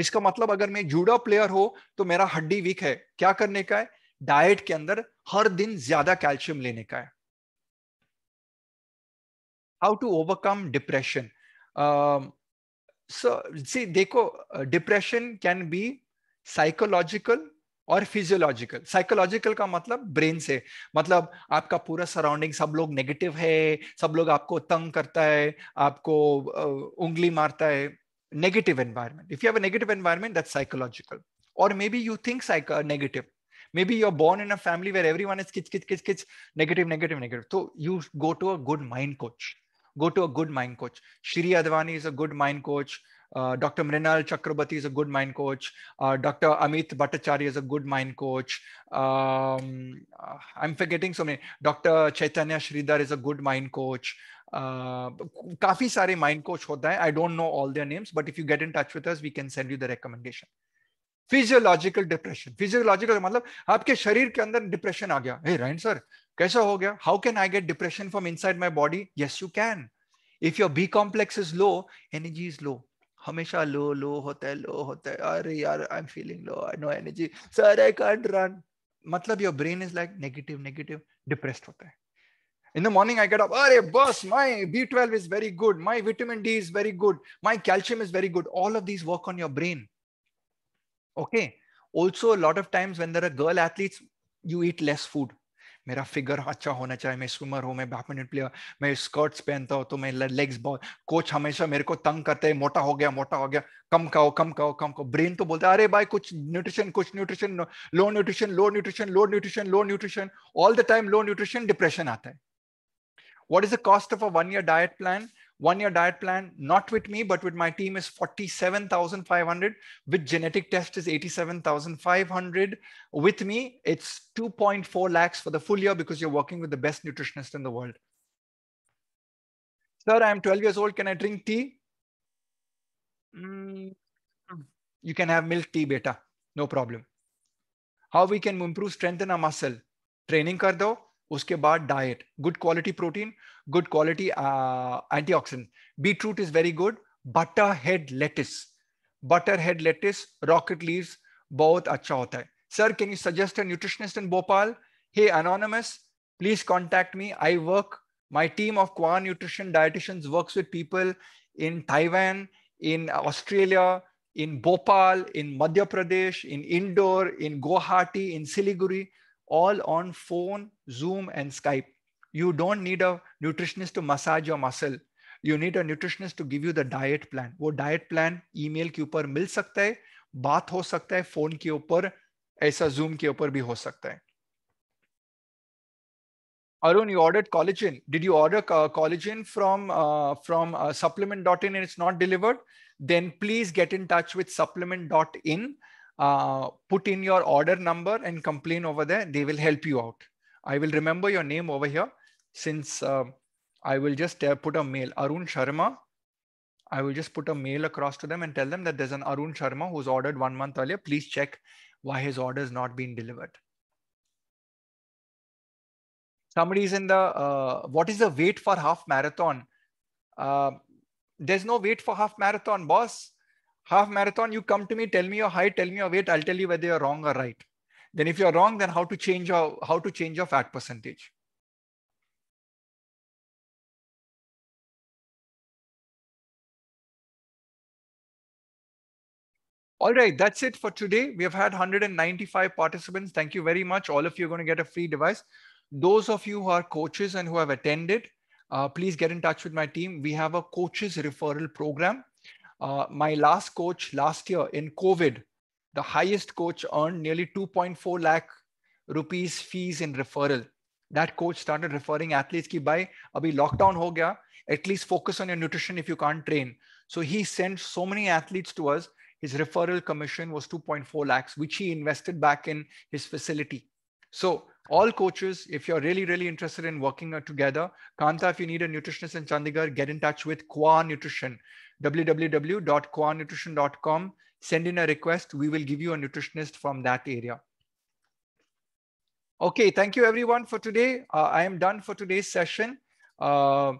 इसका मतलब अगर मैं judo player हो तो मेरा हड्डी वीक है क्या करने का है डाइट के अंदर हर दिन ज्यादा कैल्शियम लेने का है how to overcome depression so देखो डिप्रेशन कैन बी साइकोलॉजिकल और फिजियोलॉजिकल साइकोलॉजिकल का मतलब ब्रेन से मतलब आपका पूरा सराउंडिंग सब लोग नेगेटिव है सब लोग आपको तंग करता है आपको उंगली मारता है negative environment if you have a negative environment that's psychological और maybe you think negative maybe you are born in a family where everyone is किच किच किच किच नेगेटिव नेगेटिव नेगेटिव तो you go to a good mind coach go to a good mind coach Shri Advani is a good mind coach Uh, Dr. Mrinal Chakrabarti is a good mind coach. Uh, Dr. Amit Bhattacharya is a good mind coach. Um, I'm forgetting so many. Dr. Chaitanya Sridhar is a good mind coach. काफी सारे mind coach होता है I don't know all their names but if you get in touch with us we can send you the recommendation physiological depression physiological मतलब आपके शरीर के अंदर depression आ गया हे राइन सर कैसा हो गया how can I get depression from inside my body yes you can if your B complex is low energy is low हमेशा लो लो होता है लो होता है अरे यार I am feeling low I no energy sir I can't run मतलब your brain is like negative negative depressed होता है in the morning I get up अरे बॉस माय बी12 is very good my vitamin D is very good my calcium is very good all of these work on your brain okay also lot of times when there are girl athletes you eat less food मेरा figure अच्छा होना चाहिए मैं swimmer हूँ मैं badminton player मैं skirts पहनता हूँ तो मैं लेग्स बॉल कोच हमेशा मेरे को तंग करते हैं मोटा हो गया मोटा हो गया कम खाओ कम खाओ कम खाओ ब्रेन तो बोलता है अरे भाई कुछ न्यूट्रिशन कुछ nutrition low nutrition low nutrition low nutrition low nutrition all the time low nutrition depression आता है what is the cost of a one year diet plan one year diet plan, not with me, but with my team is 47,500. With genetic test is 87,500. With me, it's 2.4 lakhs for the full year because you're working with the best nutritionist in the world. Sir, I'm 12 years old. Can I drink tea? Mm, you can have milk tea, beta. No problem. How we can improve strengthen our muscle? Training kar do, Uske baad diet. Good quality protein good quality uh, antioxidant. Beetroot is very good. Butterhead lettuce, butterhead lettuce, rocket leaves, both acha hota hai. Sir, can you suggest a nutritionist in Bhopal? Hey, anonymous, please contact me. I work. my team of Kwan nutrition dietitians works with people in Taiwan, in Australia, in Bhopal, in Madhya Pradesh, in Indore, in Guwahati, in Siliguri, all on phone, Zoom, and Skype. You don't need a nutritionist to massage your muscle. You need a nutritionist to give you the diet plan. Diet diet plan email ऊपर mil sakta है बात हो सकता है phone के ऊपर ऐसा zoom के ऊपर भी हो सकता है Arun, you ordered collagen. Did you order collagen from uh, from uh, supplement.in and it's not delivered? Then please get in touch with supplement.in. Uh, put in your order number and complain over there. They will help you out. I will remember your name over here since uh, I will just uh, put a mail, Arun Sharma, I will just put a mail across to them and tell them that there's an Arun Sharma who's ordered one month earlier. Please check why his order is not being delivered. Somebody's in the, uh, what is the wait for half marathon? Uh, there's no wait for half marathon, boss. Half marathon, you come to me, tell me your height, tell me your weight. I'll tell you whether you're wrong or right. Then if you're wrong, then how to change your, how to change your fat percentage. All right, that's it for today. We have had 195 participants. Thank you very much. All of you are going to get a free device. Those of you who are coaches and who have attended, uh, please get in touch with my team. We have a coaches referral program. Uh, my last coach last year in COVID, the highest coach earned nearly 2.4 lakh rupees fees in referral. That coach started referring athletes ki bhai, abhi lockdown ho gaya, at least focus on your nutrition if you can't train. So he sent so many athletes to us his referral commission was 2.4 lakhs, which he invested back in his facility. So all coaches, if you're really, really interested in working together, Kanta, if you need a nutritionist in Chandigarh, get in touch with Qua Nutrition, www.quanutrition.com. Send in a request. We will give you a nutritionist from that area. Okay, thank you everyone for today. Uh, I am done for today's session. Uh,